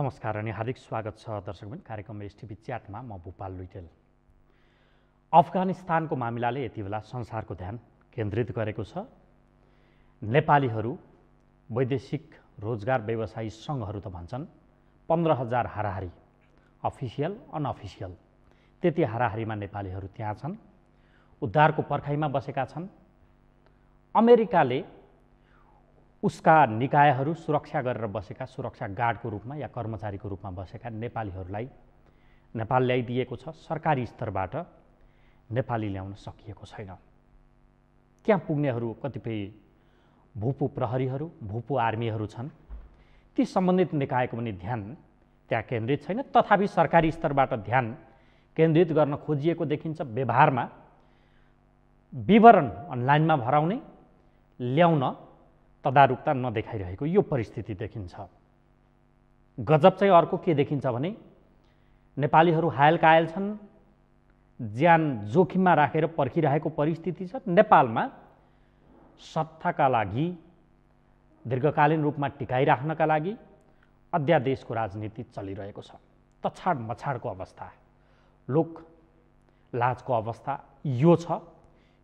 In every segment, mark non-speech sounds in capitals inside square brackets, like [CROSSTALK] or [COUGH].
नमस्कार अनि हार्दिक स्वागत छ दर्शकबिन कार्यक्रम एसटिभी च्याटमा म भूपाल लुइटेल अफगानिस्तानको मामिलाले यति बेला संसारको ध्यान केन्द्रित गरेको छ नेपालीहरू वैदेशिक रोजगार व्यवसायी सङ्घहरू त भन्छन् पन्ध्र हजार हाराहारी अफिसियल अनअफिसियल त्यति हाराहारीमा नेपालीहरू त्यहाँ छन् उद्धारको पर्खाइमा बसेका छन् अमेरिकाले उसका निकायहरू सुरक्षा गरेर बसेका सुरक्षा गार्डको रूपमा या कर्मचारीको रूपमा बसेका नेपालीहरूलाई नेपाल ल्याइदिएको छ सरकारी स्तरबाट नेपाली ल्याउन सकिएको छैन त्यहाँ पुग्नेहरू कतिपय भूपू प्रहरीहरू भूपू आर्मीहरू छन् ती सम्बन्धित निकायको पनि ध्यान त्यहाँ केन्द्रित छैन तथापि सरकारी स्तरबाट ध्यान केन्द्रित गर्न खोजिएको देखिन्छ व्यवहारमा विवरण अनलाइनमा भराउने ल्याउन तदारुकता नदेखाइरहेको यो परिस्थिति देखिन्छ गजब चाहिँ अर्को के देखिन्छ भने नेपालीहरू हायल कायल छन् ज्यान जोखिममा राखेर पर्खिरहेको परिस्थिति छ नेपालमा सत्ताका लागि दीर्घकालीन रूपमा टिकाइराख्नका लागि अध्यादेशको राजनीति चलिरहेको छ तछाड मछाडको अवस्था लोक लाजको अवस्था यो छ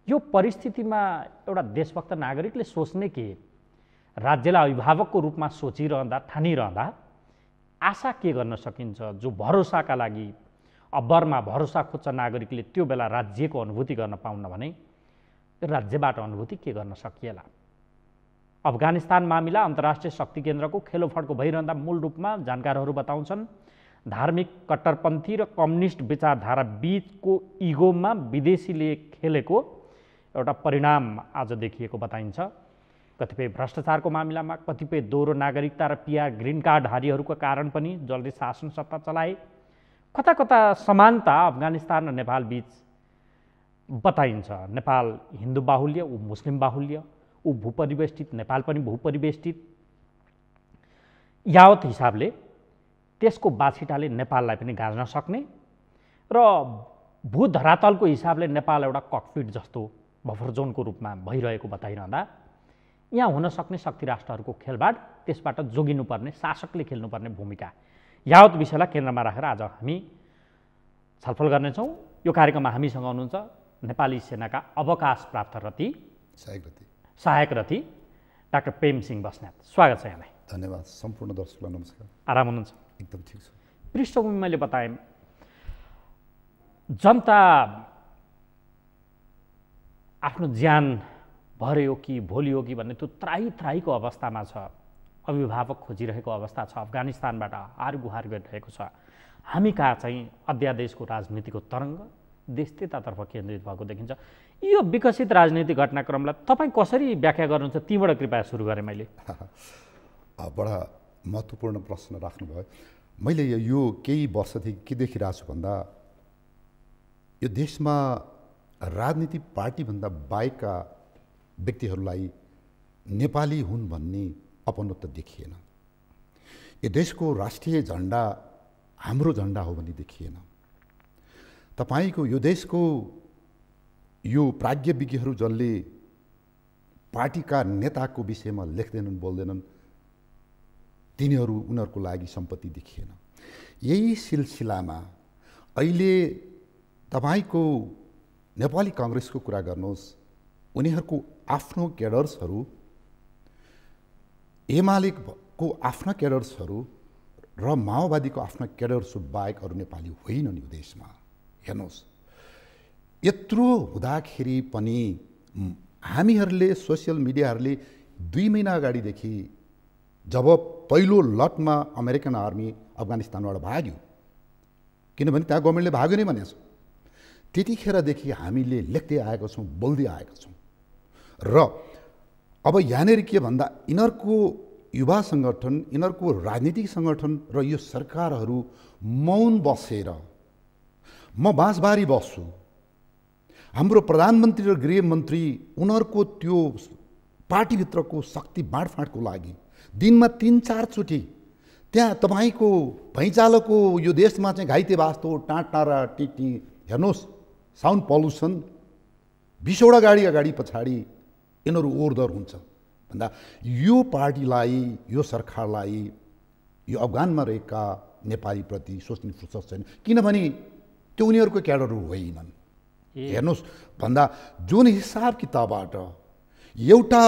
यो परिस्थितिमा एउटा देशभक्त नागरिकले सोच्ने के राज्यलाई अभिभावकको रूपमा सोचिरहँदा ठानिरहँदा आशा के गर्न सकिन्छ जो भरोसाका लागि अब्बरमा भरोसा खोज्छ नागरिकले त्यो बेला राज्यको अनुभूति गर्न पाउन भने राज्यबाट अनुभूति के गर्न सकिएला अफगानिस्तान मामिला अन्तर्राष्ट्रिय शक्ति केन्द्रको खेलोफड्को भइरहँदा मूल रूपमा जानकारहरू बताउँछन् धार्मिक कट्टरपन्थी र कम्युनिस्ट विचारधारा बिचको इगोमा विदेशीले खेलेको एउटा परिणाम आज देखिएको बताइन्छ कतिपय भ्रष्टाचारको मामिलामा कतिपय दोहोरो नागरिकता र पिआर ग्रिन कार्डहारीहरूको कारण पनि जसले शासन सत्ता चलाए कता कता समानता अफगानिस्तान र नेपाल बिच बताइन्छ नेपाल हिन्दू बाहुल्य ऊ मुस्लिम बाहुल्य ऊ भूपरिवेष्टित नेपाल पनि भूपरिवेष्टित यावत हिसाबले त्यसको बाछिटाले नेपाललाई पनि गाज्न सक्ने र भू धरातलको हिसाबले नेपाल एउटा ककफिट जस्तो बफर जोनको रूपमा भइरहेको बताइरहँदा यहाँ हुन सक्ने शक्ति राष्ट्रहरूको खेलबाड त्यसबाट जोगिनुपर्ने शासकले खेल्नुपर्ने भूमिका यावत विषयलाई केन्द्रमा राखेर आज हामी छलफल गर्नेछौँ यो कार्यक्रममा हामीसँग हुनुहुन्छ नेपाली सेनाका अवकाश प्राप्त रथी सहायक रथी सहायक रथी डाक्टर सिंह बस्नेत स्वागत छ यहाँलाई धन्यवाद सम्पूर्ण दर्शकलाई नमस्कार आराम हुनुहुन्छ एकदम ठिक छ पृष्ठभूमि मैले बताएँ जनता आफ्नो ज्यान भरे हो कि भोलि हो कि भन्ने त्यो त्राही त्राहीको अवस्थामा छ अभिभावक खोजिरहेको अवस्था छ अफगानिस्तानबाट हार गुहार गरिरहेको छ हामी कहाँ चाहिँ अध्यादेशको राजनीतिको तरङ्ग देश त्यतातर्फ केन्द्रित भएको देखिन्छ यो विकसित राजनीतिक घटनाक्रमलाई तपाईँ कसरी व्याख्या गर्नुहुन्छ तीबाट कृपया सुरु गरेँ मैले [LAUGHS] बडा महत्त्वपूर्ण प्रश्न राख्नुभयो मैले यो केही वर्षदेखि के देखिरहेको छु भन्दा यो देशमा राजनीति पार्टीभन्दा बाहेकका व्यक्तिहरूलाई नेपाली हुन् भन्ने अपनत्व देखिएन यो देशको राष्ट्रिय झन्डा हाम्रो झन्डा हो भन्ने देखिएन तपाईँको यो देशको यो प्राज्ञ विज्ञहरू जसले पार्टीका नेताको विषयमा लेख्दैनन् बोल्दैनन् तिनीहरू उनीहरूको लागि सम्पत्ति देखिएन यही सिलसिलामा अहिले तपाईँको नेपाली कङ्ग्रेसको कुरा गर्नुहोस् उनीहरूको आफ्नो क्याडर्सहरू एमालेको आफ्ना क्याडर्सहरू र माओवादीको आफ्ना क्याडर्सहरू बाहेक अरू नेपाली होइनन् यो देशमा हेर्नुहोस् यत्रो हुँदाखेरि पनि हामीहरूले सोसियल मिडियाहरूले दुई महिना अगाडिदेखि जब पहिलो लटमा अमेरिकन आर्मी अफगानिस्तानबाट भाग्यो किनभने त्यहाँ गभर्मेन्टले भाग्यो नै भनेको छ त्यतिखेरदेखि हामीले लेख्दै आएका छौँ बोल्दै आएका छौँ र अब यहाँनिर के भन्दा यिनीहरूको युवा सङ्गठन यिनीहरूको राजनीतिक सङ्गठन र यो सरकारहरू मौन बसेर म बाँसबारी बस्छु हाम्रो प्रधानमन्त्री र गृहमन्त्री उनीहरूको त्यो पार्टीभित्रको शक्ति बाँडफाँडको लागि दिनमा तिन चारचोटि त्यहाँ तपाईँको भैँचालोको यो देशमा चाहिँ घाइते बास्तो टाँटा र टिटी हेर्नुहोस् साउन्ड पल्युसन बिसवटा गाडी अगाडि पछाडि यिनीहरू ओरदर हुन्छ भन्दा यो पार्टीलाई यो सरकारलाई यो अफगानमा रहेका नेपालीप्रति सोच्ने फुर्सद छैन किनभने त्यो उनीहरूको क्याडरहरू होइनन् हेर्नुहोस् भन्दा जुन हिसाब किताबबाट एउटा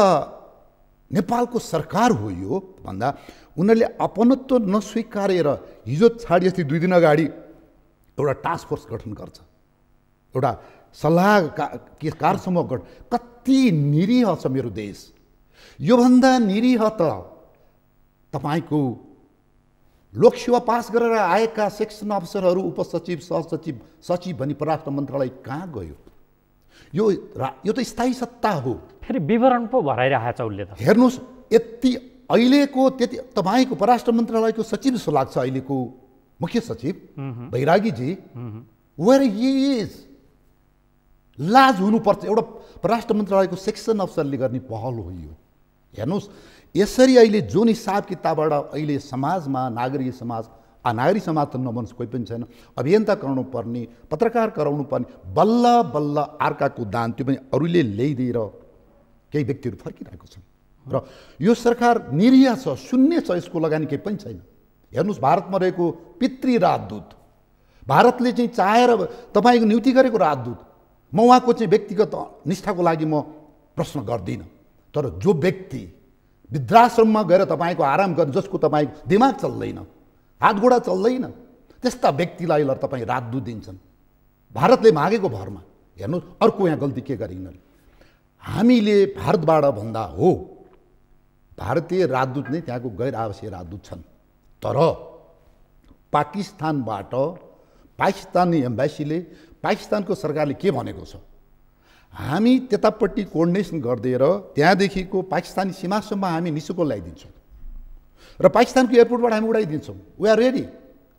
नेपालको सरकार हो यो भन्दा उनीहरूले अपनत्व नस्वीकारेर हिजो छाडी अस्ति दुई दिन अगाडि एउटा टास्क फोर्स गठन गर्छ एउटा सल्लाह का, के समूह गठन कति कति निरीह छ मेरो देश योभन्दा निरीह त तपाईँको लोकसेवा पास गरेर आएका सेक्सन अफिसरहरू उपसचिव सहसचिव सचिव भनी परराष्ट्र मन्त्रालय कहाँ गयो यो रा यो त स्थायी सत्ता हो फेरि विवरण पो भराइरहेछ उसले त हेर्नुहोस् यति अहिलेको त्यति तपाईँको परराष्ट्र मन्त्रालयको सचिव जस्तो लाग्छ अहिलेको मुख्य सचिव बैरागीजी वेयर इज लाज हुनुपर्छ एउटा परराष्ट्र मन्त्रालयको सेक्सन अफसरले गर्ने पहल हो यो हेर्नुहोस् यसरी अहिले जुन हिसाब किताबबाट अहिले समाजमा नागरिक समाज नागरिक समाज त नभन्नु कोही पनि छैन अभियन्ता पर्ने पत्रकार गराउनु पर्ने बल्ल बल्ल अर्काको दान त्यो पनि अरूले ल्याइदिएर केही व्यक्तिहरू फर्किरहेको छन् र यो सरकार निरीह छ शून्य छ यसको लगानी केही पनि छैन हेर्नुहोस् भारतमा रहेको पितृ राजदूत भारतले चाहिँ चाहेर तपाईँको नियुक्ति गरेको राजदूत म उहाँको चाहिँ व्यक्तिगत निष्ठाको लागि म प्रश्न गर्दिनँ तर जो व्यक्ति वृद्धाश्रममा गएर तपाईँको आराम गर्ने जसको तपाईँको दिमाग चल्दैन हात चल्दैन त्यस्ता व्यक्तिलाई लर तपाईँ राजदूत दिन्छन् भारतले मागेको भरमा हेर्नु अर्को यहाँ गल्ती के गरिन् हामीले भारतबाट भन्दा हो भारतीय राजदूत नै त्यहाँको गैर आवासीय राजदूत छन् तर पाकिस्तानबाट पाकिस्तानी एम्बेसीले पाकिस्तानको सरकारले के भनेको छ हामी त्यतापट्टि कोर्डिनेसन गरिदिएर त्यहाँदेखिको पाकिस्तानी सीमासम्म हामी निशुल्क ल्याइदिन्छौँ र पाकिस्तानको एयरपोर्टबाट हामी उडाइदिन्छौँ वी आर रेडी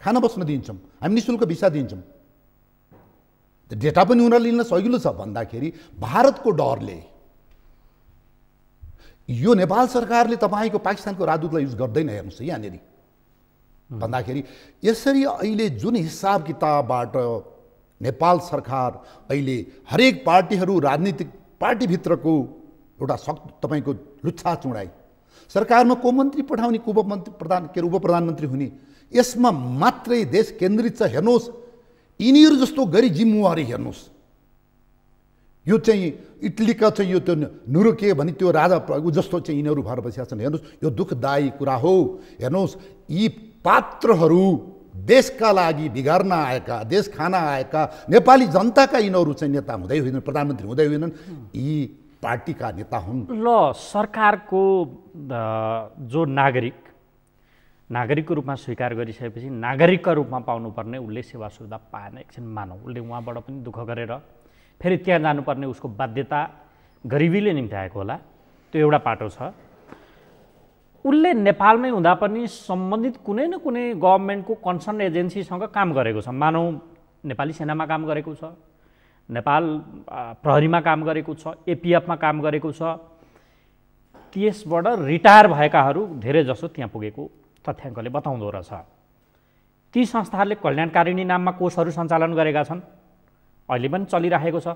खाना बस्न दिन्छौँ हामी निशुल्क शुल्क भिसा दिन्छौँ डेटा पनि उनीहरूले लिन सजिलो छ भन्दाखेरि भारतको डरले यो नेपाल सरकारले तपाईँको पाकिस्तानको राजदूतलाई युज गर्दैन हेर्नुहोस् यहाँनिर भन्दाखेरि यसरी अहिले जुन हिसाब किताबबाट नेपाल सरकार अहिले हरेक पार्टीहरू राजनीतिक पार्टीभित्रको एउटा सक तपाईँको लुच्छा चुडाइ सरकारमा को मन्त्री पठाउने को उपमन्त्री प्रधान के अरे उप प्रधानमन्त्री हुने यसमा मात्रै देश केन्द्रित छ हेर्नुहोस् यिनीहरू जस्तो गरी जिम्मेवारी हेर्नुहोस् यो चाहिँ इटलीका चाहिँ यो त्यो नुरुके भने त्यो राजा जस्तो चाहिँ यिनीहरू भएर बसिरहेको छन् हेर्नुहोस् यो दुःखदायी कुरा हो हेर्नुहोस् यी पात्रहरू देशका लागि बिगार्न आएका देश खान आएका नेपाली जनताका यिनीहरू चाहिँ नेता हुँदै होइनन् प्रधानमन्त्री हुँदै होइनन् यी पार्टीका नेता हुन् ल सरकारको जो नागरिक नागरिकको रूपमा स्वीकार गरिसकेपछि नागरिकका रूपमा पाउनुपर्ने उसले सेवा सुविधा पाएन एकछिन मानौँ उसले उहाँबाट पनि दुःख गरेर फेरि त्यहाँ जानुपर्ने उसको बाध्यता गरिबीले निम्त्याएको होला त्यो एउटा पाटो छ उसले नेपालमै हुँदा पनि सम्बन्धित कुनै न कुनै गभर्मेन्टको कन्सर्न एजेन्सीसँग काम गरेको छ मानौँ नेपाली सेनामा काम गरेको छ नेपाल प्रहरीमा काम गरेको छ एपिएफमा काम गरेको छ त्यसबाट रिटायर भएकाहरू जसो त्यहाँ पुगेको तथ्याङ्कले बताउँदो रहेछ ती संस्थाहरूले कल्याणकारिणी नाममा कोर्सहरू सञ्चालन गरेका छन् अहिले पनि चलिरहेको छ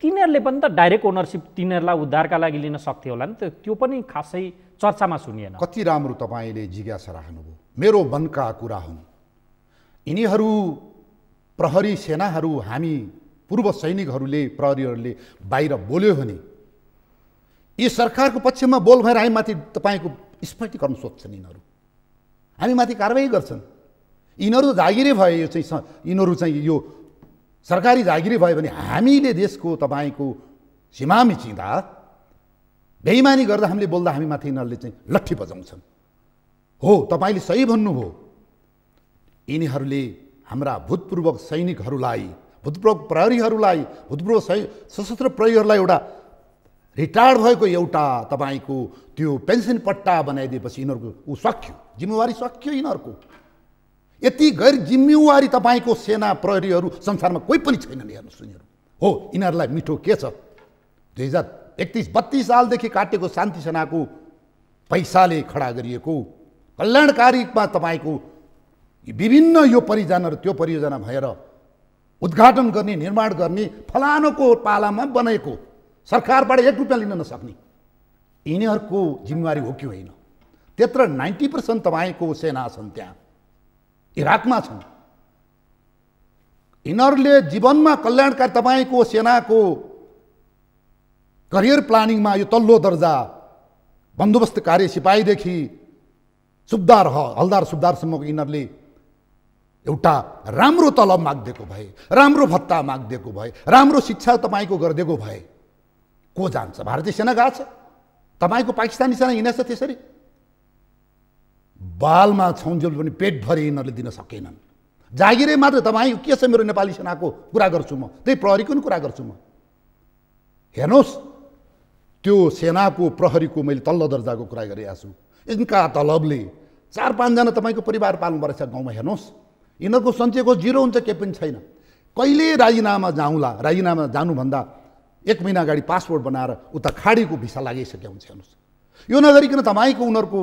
तिनीहरूले पनि त डाइरेक्ट ओनरसिप तिनीहरूलाई उद्धारका लागि लिन सक्थ्यो होला नि त त्यो पनि खासै चर्चामा सुनिएन कति राम्रो तपाईँले जिज्ञासा राख्नुभयो मेरो मनका कुरा हुन् यिनीहरू प्रहरी सेनाहरू हामी पूर्व सैनिकहरूले प्रहरीहरूले बाहिर बोल्यो भने यी सरकारको पक्षमा बोल भएर हामी हामीमाथि तपाईँको स्पष्टीकरण सोध्छन् यिनीहरू माथि कारवाही गर्छन् यिनीहरू जागिरे भए यो चाहिँ यिनीहरू चाहिँ यो सरकारी जागिरी भयो भने हामीले देशको तपाईँको सीमा मिचिँदा बेइमानी गर्दा हामीले बोल्दा हामी माथि यिनीहरूले चाहिँ लट्ठी बजाउँछन् हो तपाईँले सही भन्नुभयो यिनीहरूले हाम्रा भूतपूर्व सैनिकहरूलाई भूतपूर्व प्रहरीहरूलाई भूतपूर्व सै सशस्त्र प्रहरीहरूलाई एउटा रिटायर्ड भएको एउटा तपाईँको त्यो पेन्सन पट्टा बनाइदिएपछि यिनीहरूको ऊ सक्यो जिम्मेवारी सक्यो यिनीहरूको यति गैर जिम्मेवारी तपाईँको सेना प्रहरीहरू संसारमा कोही पनि छैनन् हेर्नुहोस् यिनीहरू हो यिनीहरूलाई मिठो के छ दुई हजार एकतीस बत्तीस देखि काटे शांति सेना को पैसा पैसाले खडा में तब को विभिन्न यो परियोजना र त्यो परियोजना भर उद्घाटन करने निर्माण गर्ने फलानुको पालामा सरकार सरकारबाट एक लिख न नसक्ने को जिम्मेवारी हो कि होइन नाइन्टी पर्सेंट तैंको सेना छन् इराक में छन् जीवन में कल्याणकारी सेना को करियर प्लानिङमा यो तल्लो दर्जा बन्दोबस्त कार्य सिपाहीदेखि सुब्दार हलदार सुब्दारसम्मको यिनीहरूले एउटा राम्रो तलब मागिदिएको भए राम्रो भत्ता मागिदिएको भए राम्रो शिक्षा तपाईँको गरिदिएको भए को जान्छ भारतीय सेना गएको छ तपाईँको पाकिस्तानी सेना हिँडेछ त्यसरी बालमा छौन्जेल पनि पेटभरि यिनीहरूले दिन सकेनन् जागिरै मात्र तपाईँ के छ मेरो नेपाली सेनाको कुरा गर्छु म त्यही प्रहरीको पनि कुरा गर्छु म हेर्नुहोस् त्यो सेनाको प्रहरीको मैले तल्लो दर्जाको कुरा गरिरहेको छु यिनका तलबले चार पाँचजना तपाईँको परिवार परेको छ गाउँमा हेर्नुहोस् यिनीहरूको सन्चेको जिरो हुन्छ केही पनि छैन कहिले राजीनामा जाउँला राजीनामा जानुभन्दा एक महिना अगाडि पासपोर्ट बनाएर उता खाडीको भिसा लागिसकेको हुन्छ हेर्नुहोस् यो नगरिकन तपाईँको उनीहरूको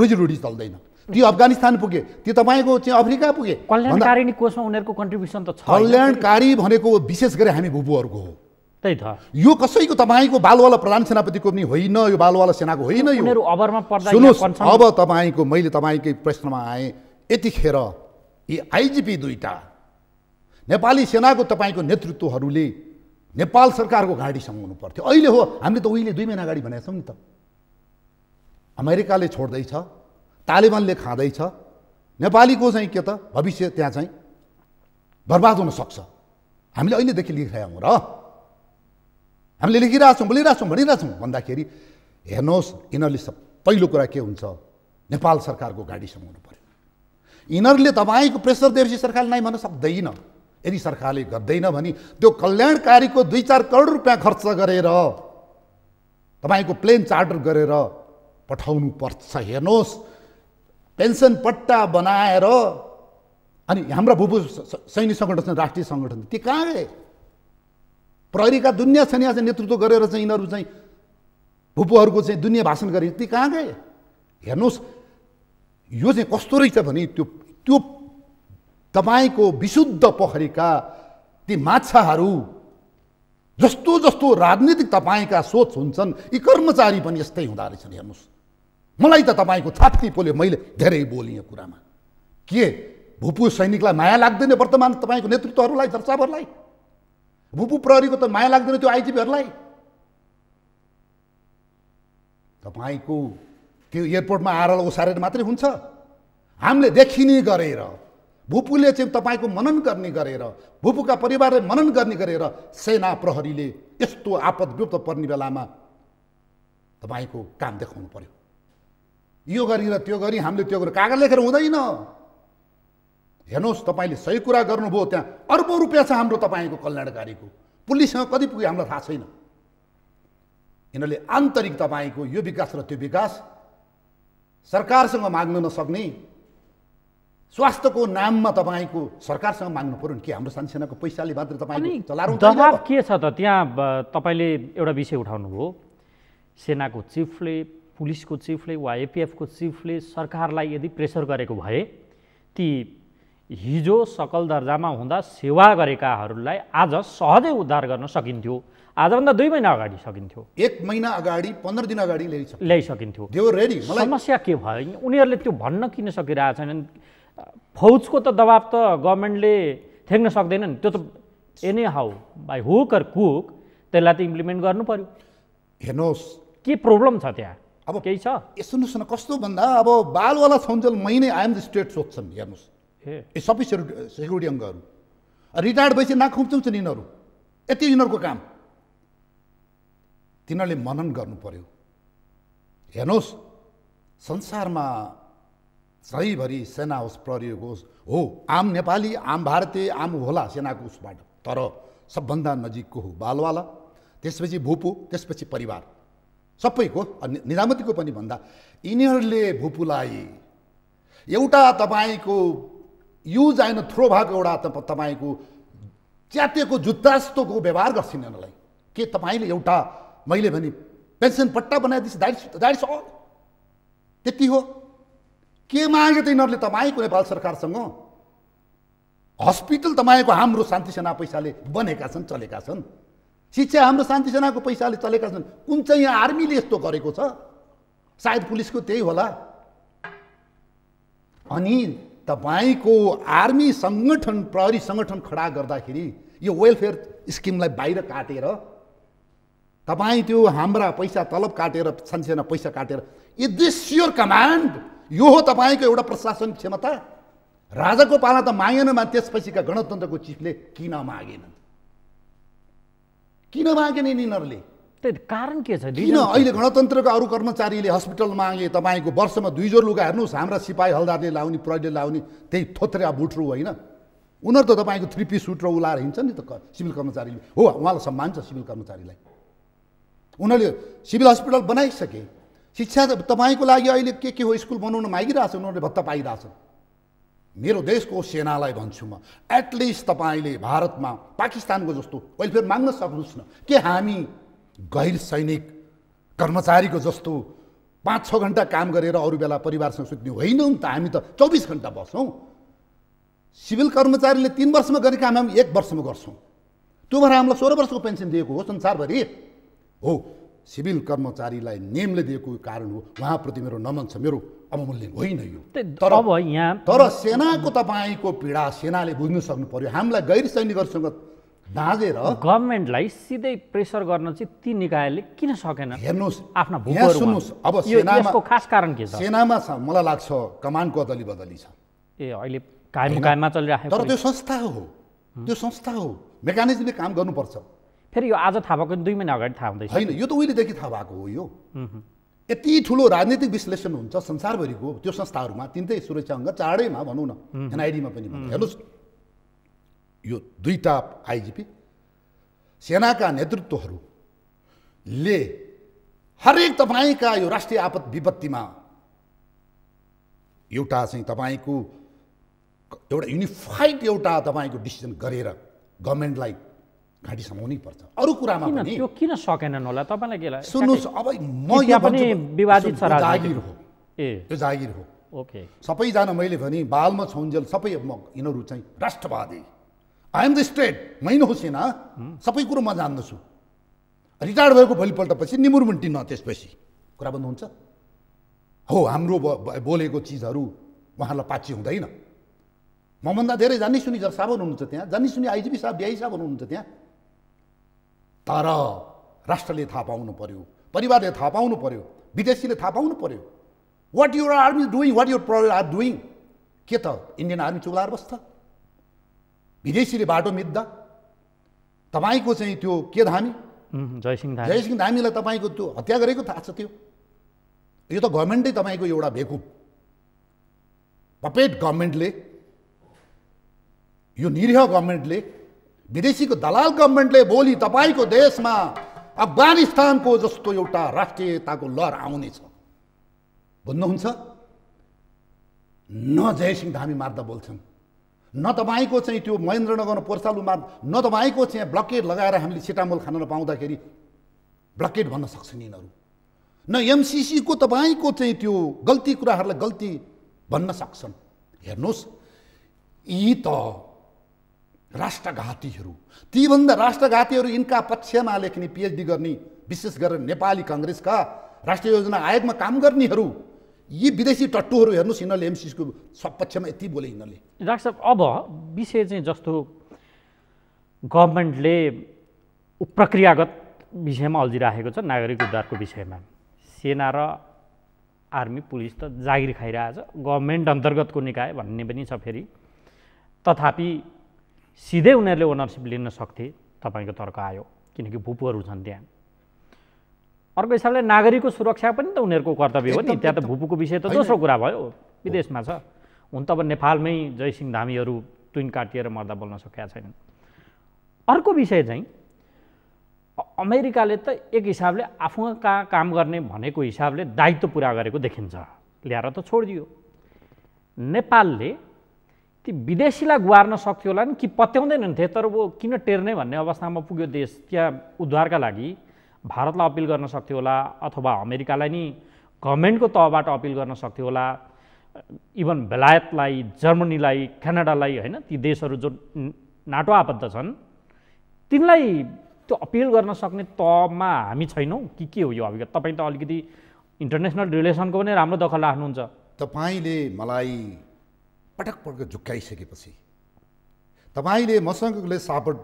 रोजीरोटी चल्दैन ती अफगानिस्तान पुगे ती तपाईँको चाहिँ अफ्रिका पुगे कल्याणकारी कोषमा उनीहरूको कन्ट्रिब्युसन त छ कल्याणकारी भनेको विशेष गरी हामी भुपुहरूको हो त्यही त यो कसैको तपाईँको बालवाला प्रधान सेनापतिको पनि होइन यो बालवाला सेनाको होइन यो अबरमा सुन्नुहोस् अब तपाईँको मैले तपाईँकै प्रश्नमा आएँ यतिखेर यी आइजिपी दुईवटा नेपाली सेनाको तपाईँको नेतृत्वहरूले नेपाल सरकारको गाडीसँग हुनु पर्थ्यो अहिले हो हामीले त उहिले दुई महिना अगाडि भनेको छौँ नि त अमेरिकाले छोड्दैछ तालिबानले खाँदैछ नेपालीको चाहिँ के त भविष्य त्यहाँ चाहिँ बर्बाद हुनसक्छ हामीले अहिलेदेखि लेखिरहेको हौँ र हामीले लेखिरहेछौँ बोलिरहेछौँ भनिरहेछौँ भन्दाखेरि हेर्नुहोस् यिनीहरूले सब पहिलो कुरा के हुन्छ नेपाल सरकारको गाडी समाउनु पऱ्यो यिनीहरूले तपाईँको प्रेसर दिएपछि सरकारले नाइ भन्न सक्दैन यदि सरकारले गर्दैन भने त्यो कल्याणकारीको दुई चार करोड रुपियाँ खर्च गरेर तपाईँको प्लेन चार्टर गरेर पठाउनु पर्छ हेर्नुहोस् पेन्सन पट्टा बनाएर अनि हाम्रा भूभू सैनिक सङ्गठन राष्ट्रिय सङ्गठन ती कहाँ गए प्रहरीका दुनियाँ सन्यास नेतृत्व गरेर चाहिँ यिनीहरू चाहिँ भुपुहरूको चाहिँ दुनियाँ भाषण गरे ती कहाँ गए हेर्नुहोस् यो चाहिँ कस्तो रहेछ भने त्यो त्यो तपाईँको विशुद्ध पोखरीका ती माछाहरू जस्तो जस्तो राजनीतिक तपाईँका सोच हुन्छन् यी कर्मचारी पनि यस्तै हुँदो रहेछन् हेर्नुहोस् मलाई त तपाईँको छाती पोले मैले धेरै बोलेँ यो कुरामा के भूपू सैनिकलाई माया लाग्दैन वर्तमान तपाईँको नेतृत्वहरूलाई चर्चाहरूलाई भुपु प्रहरीको त माया लाग्दैन त्यो आइजिपीहरूलाई तपाईँको त्यो एयरपोर्टमा आएर ओसारेर मात्रै हुन्छ हामीले देखिने गरेर भुपूले चाहिँ तपाईँको मनन गर्ने गरेर भुपूका परिवारले मनन गर्ने गरेर सेना प्रहरीले यस्तो आपद पर्ने बेलामा तपाईँको काम देखाउनु पर्यो यो गरी र त्यो गरी हामीले त्यो गरेर कागज लेखेर हुँदैन हेर्नुहोस् तपाईँले सही कुरा गर्नुभयो त्यहाँ अर्बौँ रुपियाँ छ हाम्रो तपाईँको कल्याणकारीको पुलिससँग कति पुग्यो हामीलाई थाहा छैन यिनीहरूले आन्तरिक तपाईँको यो विकास र त्यो विकास सरकारसँग माग्न नसक्ने स्वास्थ्यको नाममा तपाईँको सरकारसँग माग्नु पऱ्यो नि कि हाम्रो सानसानाको पैसाले मात्र तपाईँ चला के छ त त्यहाँ तपाईँले एउटा विषय उठाउनुभयो सेनाको चिफले पुलिसको चिफले वा एपिएफको चिफले सरकारलाई यदि प्रेसर गरेको भए ती हिजो सकल दर्जामा हुँदा सेवा गरेकाहरूलाई आज सहजै उद्धार गर्न सकिन्थ्यो आजभन्दा दुई महिना अगाडि सकिन्थ्यो एक महिना अगाडि पन्ध्र दिन अगाडि ल्याइसकिन्थ्यो समस्या के भयो उनीहरूले त्यो भन्न किन सकिरहेको छैनन् फौजको त दबाब त गभर्मेन्टले थ्याक्न सक्दैनन् त्यो त anyhow by hook or कुक त्यसलाई त इम्प्लिमेन्ट गर्नु पर्यो हेर्नुहोस् के प्रब्लम छ त्यहाँ अब केही छ सुन्नुहोस् न कस्तो भन्दा अब बालवाला छौन्जेल महिनै आइएम द स्टेट सोध्छन् हेर्नुहोस् ए सबै सेक्युरिटी सेक्युरिटी अङ्गहरू रिटायर्ड भएपछि नाक नि यिनीहरू यति यिनीहरूको काम तिनीहरूले मनन गर्नु पर्यो हेर्नुहोस् संसारमा सहीभरि सेना होस् प्रयोग होस् हो आम नेपाली आम भारतीय आम होला सेनाको उसबाट तर सबभन्दा नजिकको हो बालवाला त्यसपछि भुपू त्यसपछि परिवार सबैको निजामतीको पनि भन्दा यिनीहरूले भुपूलाई एउटा तपाईँको युज आएन थ्रो भएको एउटा तपाईँको च्यातिएको जुत्ता जस्तोको व्यवहार गर्छ यिनीहरूलाई के तपाईँले एउटा मैले भने पेन्सन पट्टा बनाइदिएपछि दाइट द्याट अल त्यति हो के माग्यो त यिनीहरूले तपाईँको नेपाल सरकारसँग हस्पिटल तपाईँको हाम्रो शान्ति सेना पैसाले बनेका छन् चलेका छन् शिक्षा हाम्रो शान्ति सेनाको पैसाले चलेका छन् कुन चाहिँ यहाँ आर्मीले यस्तो गरेको छ सायद पुलिसको त्यही होला अनि तपाईँको आर्मी सङ्गठन प्रहरी सङ्गठन खडा गर्दाखेरि यो वेलफेयर स्किमलाई बाहिर काटेर तपाईँ त्यो हाम्रा पैसा तलब काटेर सानसाना पैसा काटेर इ दिस योर कमान्ड यो हो तपाईँको एउटा प्रशासनिक क्षमता राजाको पाला त मागेनमा त्यसपछिका गणतन्त्रको चिफले किन मागेनन् किन मागेनन् यिनीहरूले त्यही कारण के छ किन अहिले गणतन्त्रका अरू कर्मचारीले हस्पिटल मागे तपाईँको वर्षमा दुई जोर लुगा हेर्नुहोस् हाम्रा सिपाही हलदारले लाउने प्रहरीले लाउने त्यही थोत्रे बुट्रु होइन उनीहरू त तपाईँको थ्री पिस सुट र उलाएर हिँड्छ नि त सिभिल कर्मचारीले हो उहाँलाई सम्मान छ सिभिल कर्मचारीलाई उनीहरूले सिभिल हस्पिटल बनाइसके शिक्षा तपाईँको लागि अहिले के के हो स्कुल बनाउन मागिरहेछ उनीहरूले भत्ता पाइरहेछ मेरो देशको सेनालाई भन्छु म एटलिस्ट तपाईँले भारतमा पाकिस्तानको जस्तो वेलफेयर माग्न सक्नुहोस् न के हामी गैर सैनिक कर्मचारीको जस्तो पाँच छ घन्टा काम गरेर अरू बेला परिवारसँग सुत्ने नि त हामी त चौबिस घन्टा बस्छौँ सिभिल कर्मचारीले तिन वर्षमा गर्ने काम हामी एक वर्षमा गर्छौँ त्यो भएर हामीलाई सोह्र वर्षको पेन्सन दिएको हो संसारभरि हो सिभिल कर्मचारीलाई नियमले दिएको कारण हो उहाँप्रति मेरो नमन छ मेरो अवमूल्य होइन यो तर अब यहाँ तर सेनाको तपाईँको पीडा सेनाले बुझ्नु सक्नु पर्यो हामीलाई गैर सैनिकहरूसँग दाँजेर गभर्मेन्टलाई सिधै प्रेसर गर्न चाहिँ ती निकायले किन सकेन हेर्नुहोस् आफ्ना सुन्नुहोस् अब सेनामा खास कारण के छ सेनामा छ मलाई लाग्छ कमान्डको अदली बदली छ ए अहिले कायम कायममा चलिरहेको तर त्यो संस्था हो त्यो संस्था हो मेकानिजमले काम गर्नुपर्छ फेरि यो आज थाहा भएको दुई महिना अगाडि थाहा हुँदैछ होइन यो त उहिलेदेखि थाहा भएको हो यो यति ठुलो राजनीतिक विश्लेषण हुन्छ संसारभरिको त्यो संस्थाहरूमा तिनटै सुरक्षा अङ्ग चाँडैमा भनौँ न एनआइडीमा पनि हेर्नुहोस् यो दुईटा आइजिपी सेनाका नेतृत्वहरूले हरेक तपाईँका यो राष्ट्रिय आपत विपत्तिमा एउटा चाहिँ तपाईँको एउटा युनिफाइड एउटा तपाईँको डिसिजन गरेर गभर्मेन्टलाई घाँटी समाउनै पर्छ अरू कुरामा पनि त्यो किन सकेनन् होला तपाईँलाई के सुन्नुहोस् अब म यो पनि विवादित छ जागिर हो ए यो जागिर हो ओके सबैजना मैले भने बालमा छौन्जेल सबै म यिनीहरू चाहिँ राष्ट्रवादी आइएम द स्ट्रेट महिना हुसिना सबै कुरो म जान्दछु रिटायर्ड भएको भोलिपल्ट पछि न त्यसपछि कुरा बन्द हुन्छ हो हाम्रो बोलेको चिजहरू उहाँहरूलाई पाची हुँदैन मभन्दा धेरै जानी सुनि जब साहब हुनुहुन्छ त्यहाँ जानी सुनी आइजिपी साहब डिआई साहब हुनुहुन्छ त्यहाँ तर राष्ट्रले थाहा पाउनु पर्यो परिवारले थाहा पाउनु पर्यो विदेशीले थाहा पाउनु पऱ्यो what your army doing what you are doing के त इन्डियन आर्मी चौलार बस्छ विदेशीले बाटो मिच्दा तपाईँको चाहिँ त्यो के धामी जयसिंह जयसिंह धामीलाई तपाईँको त्यो हत्या गरेको थाहा छ त्यो यो त गभर्मेन्टै तपाईँको एउटा भेकुप पपेट गभर्मेन्टले यो निरीह गभर्मेन्टले विदेशीको दलाल गभर्मेन्टले भोलि तपाईँको देशमा अफगानिस्तानको जस्तो एउटा राष्ट्रियताको लहर आउनेछ भन्नुहुन्छ न जयसिंह धामी मार्दा बोल्छन् न तपाईँको चाहिँ त्यो महेन्द्रनगर पोर्सालुमा न तपाईँको चाहिँ ब्लकेट लगाएर हामीले सिटामोल खान पाउँदाखेरि ब्लकेट भन्न सक्छन् यिनीहरू न एमसिसीको तपाईँको चाहिँ त्यो गल्ती कुराहरूलाई गल्ती भन्न सक्छन् हेर्नुहोस् यी त राष्ट्रघातीहरू तीभन्दा राष्ट्रघातीहरू यिनका पक्षमा लेख्ने पिएचडी गर्ने विशेष गरेर नेपाली कङ्ग्रेसका राष्ट्रिय योजना आयोगमा काम गर्नेहरू यी विदेशी टट्टुहरू हेर्नुहोस् यिनीहरूले एमसिसको सपक्षमा यति बोले यिनीहरूले डाक्टर साहब अब विषय चाहिँ जस्तो गभर्मेन्टले प्रक्रियागत विषयमा अल्झिराखेको छ नागरिक उद्धारको विषयमा सेना र आर्मी पुलिस त जागिर खाइरहेछ गभर्मेन्ट अन्तर्गतको निकाय भन्ने पनि छ फेरि तथापि सिधै उनीहरूले ओनरसिप लिन सक्थे तपाईँको तर्क आयो किनकि भूपुहरू छन् त्यहाँ अर्को हिसाबले नागरिकको सुरक्षा पनि त उनीहरूको कर्तव्य हो नि त्यहाँ त भुपुको विषय त दोस्रो कुरा भयो विदेशमा छ हुन त अब नेपालमै जयसिंह धामीहरू तुइन काटिएर मर्दा बोल्न सकेका छैनन् अर्को विषय चाहिँ अमेरिकाले त एक हिसाबले आफू कहाँ काम गर्ने भनेको हिसाबले दायित्व पुरा गरेको देखिन्छ ल्याएर त छोडिदियो नेपालले ती विदेशीलाई गुहार्न सक्थ्यो होला नि कि पत्याउँदैनन् थिए तर वो किन टेर्ने भन्ने अवस्थामा पुग्यो देश त्यहाँ उद्धारका लागि भारतलाई अपिल गर्न सक्थ्यो होला अथवा अमेरिकालाई नि गभर्मेन्टको तहबाट अपिल गर्न सक्थ्यो होला इभन बेलायतलाई जर्मनीलाई क्यानाडालाई होइन ती देशहरू जो नाटो आबद्ध छन् तिनलाई त्यो अपिल गर्न सक्ने तहमा हामी छैनौँ कि के हो यो अभिगत तपाईँ त अलिकति इन्टरनेसनल रिलेसनको पनि राम्रो दखल राख्नुहुन्छ तपाईँले मलाई पटक पटक झुक्काइसकेपछि तपाईँले मसँगले सापट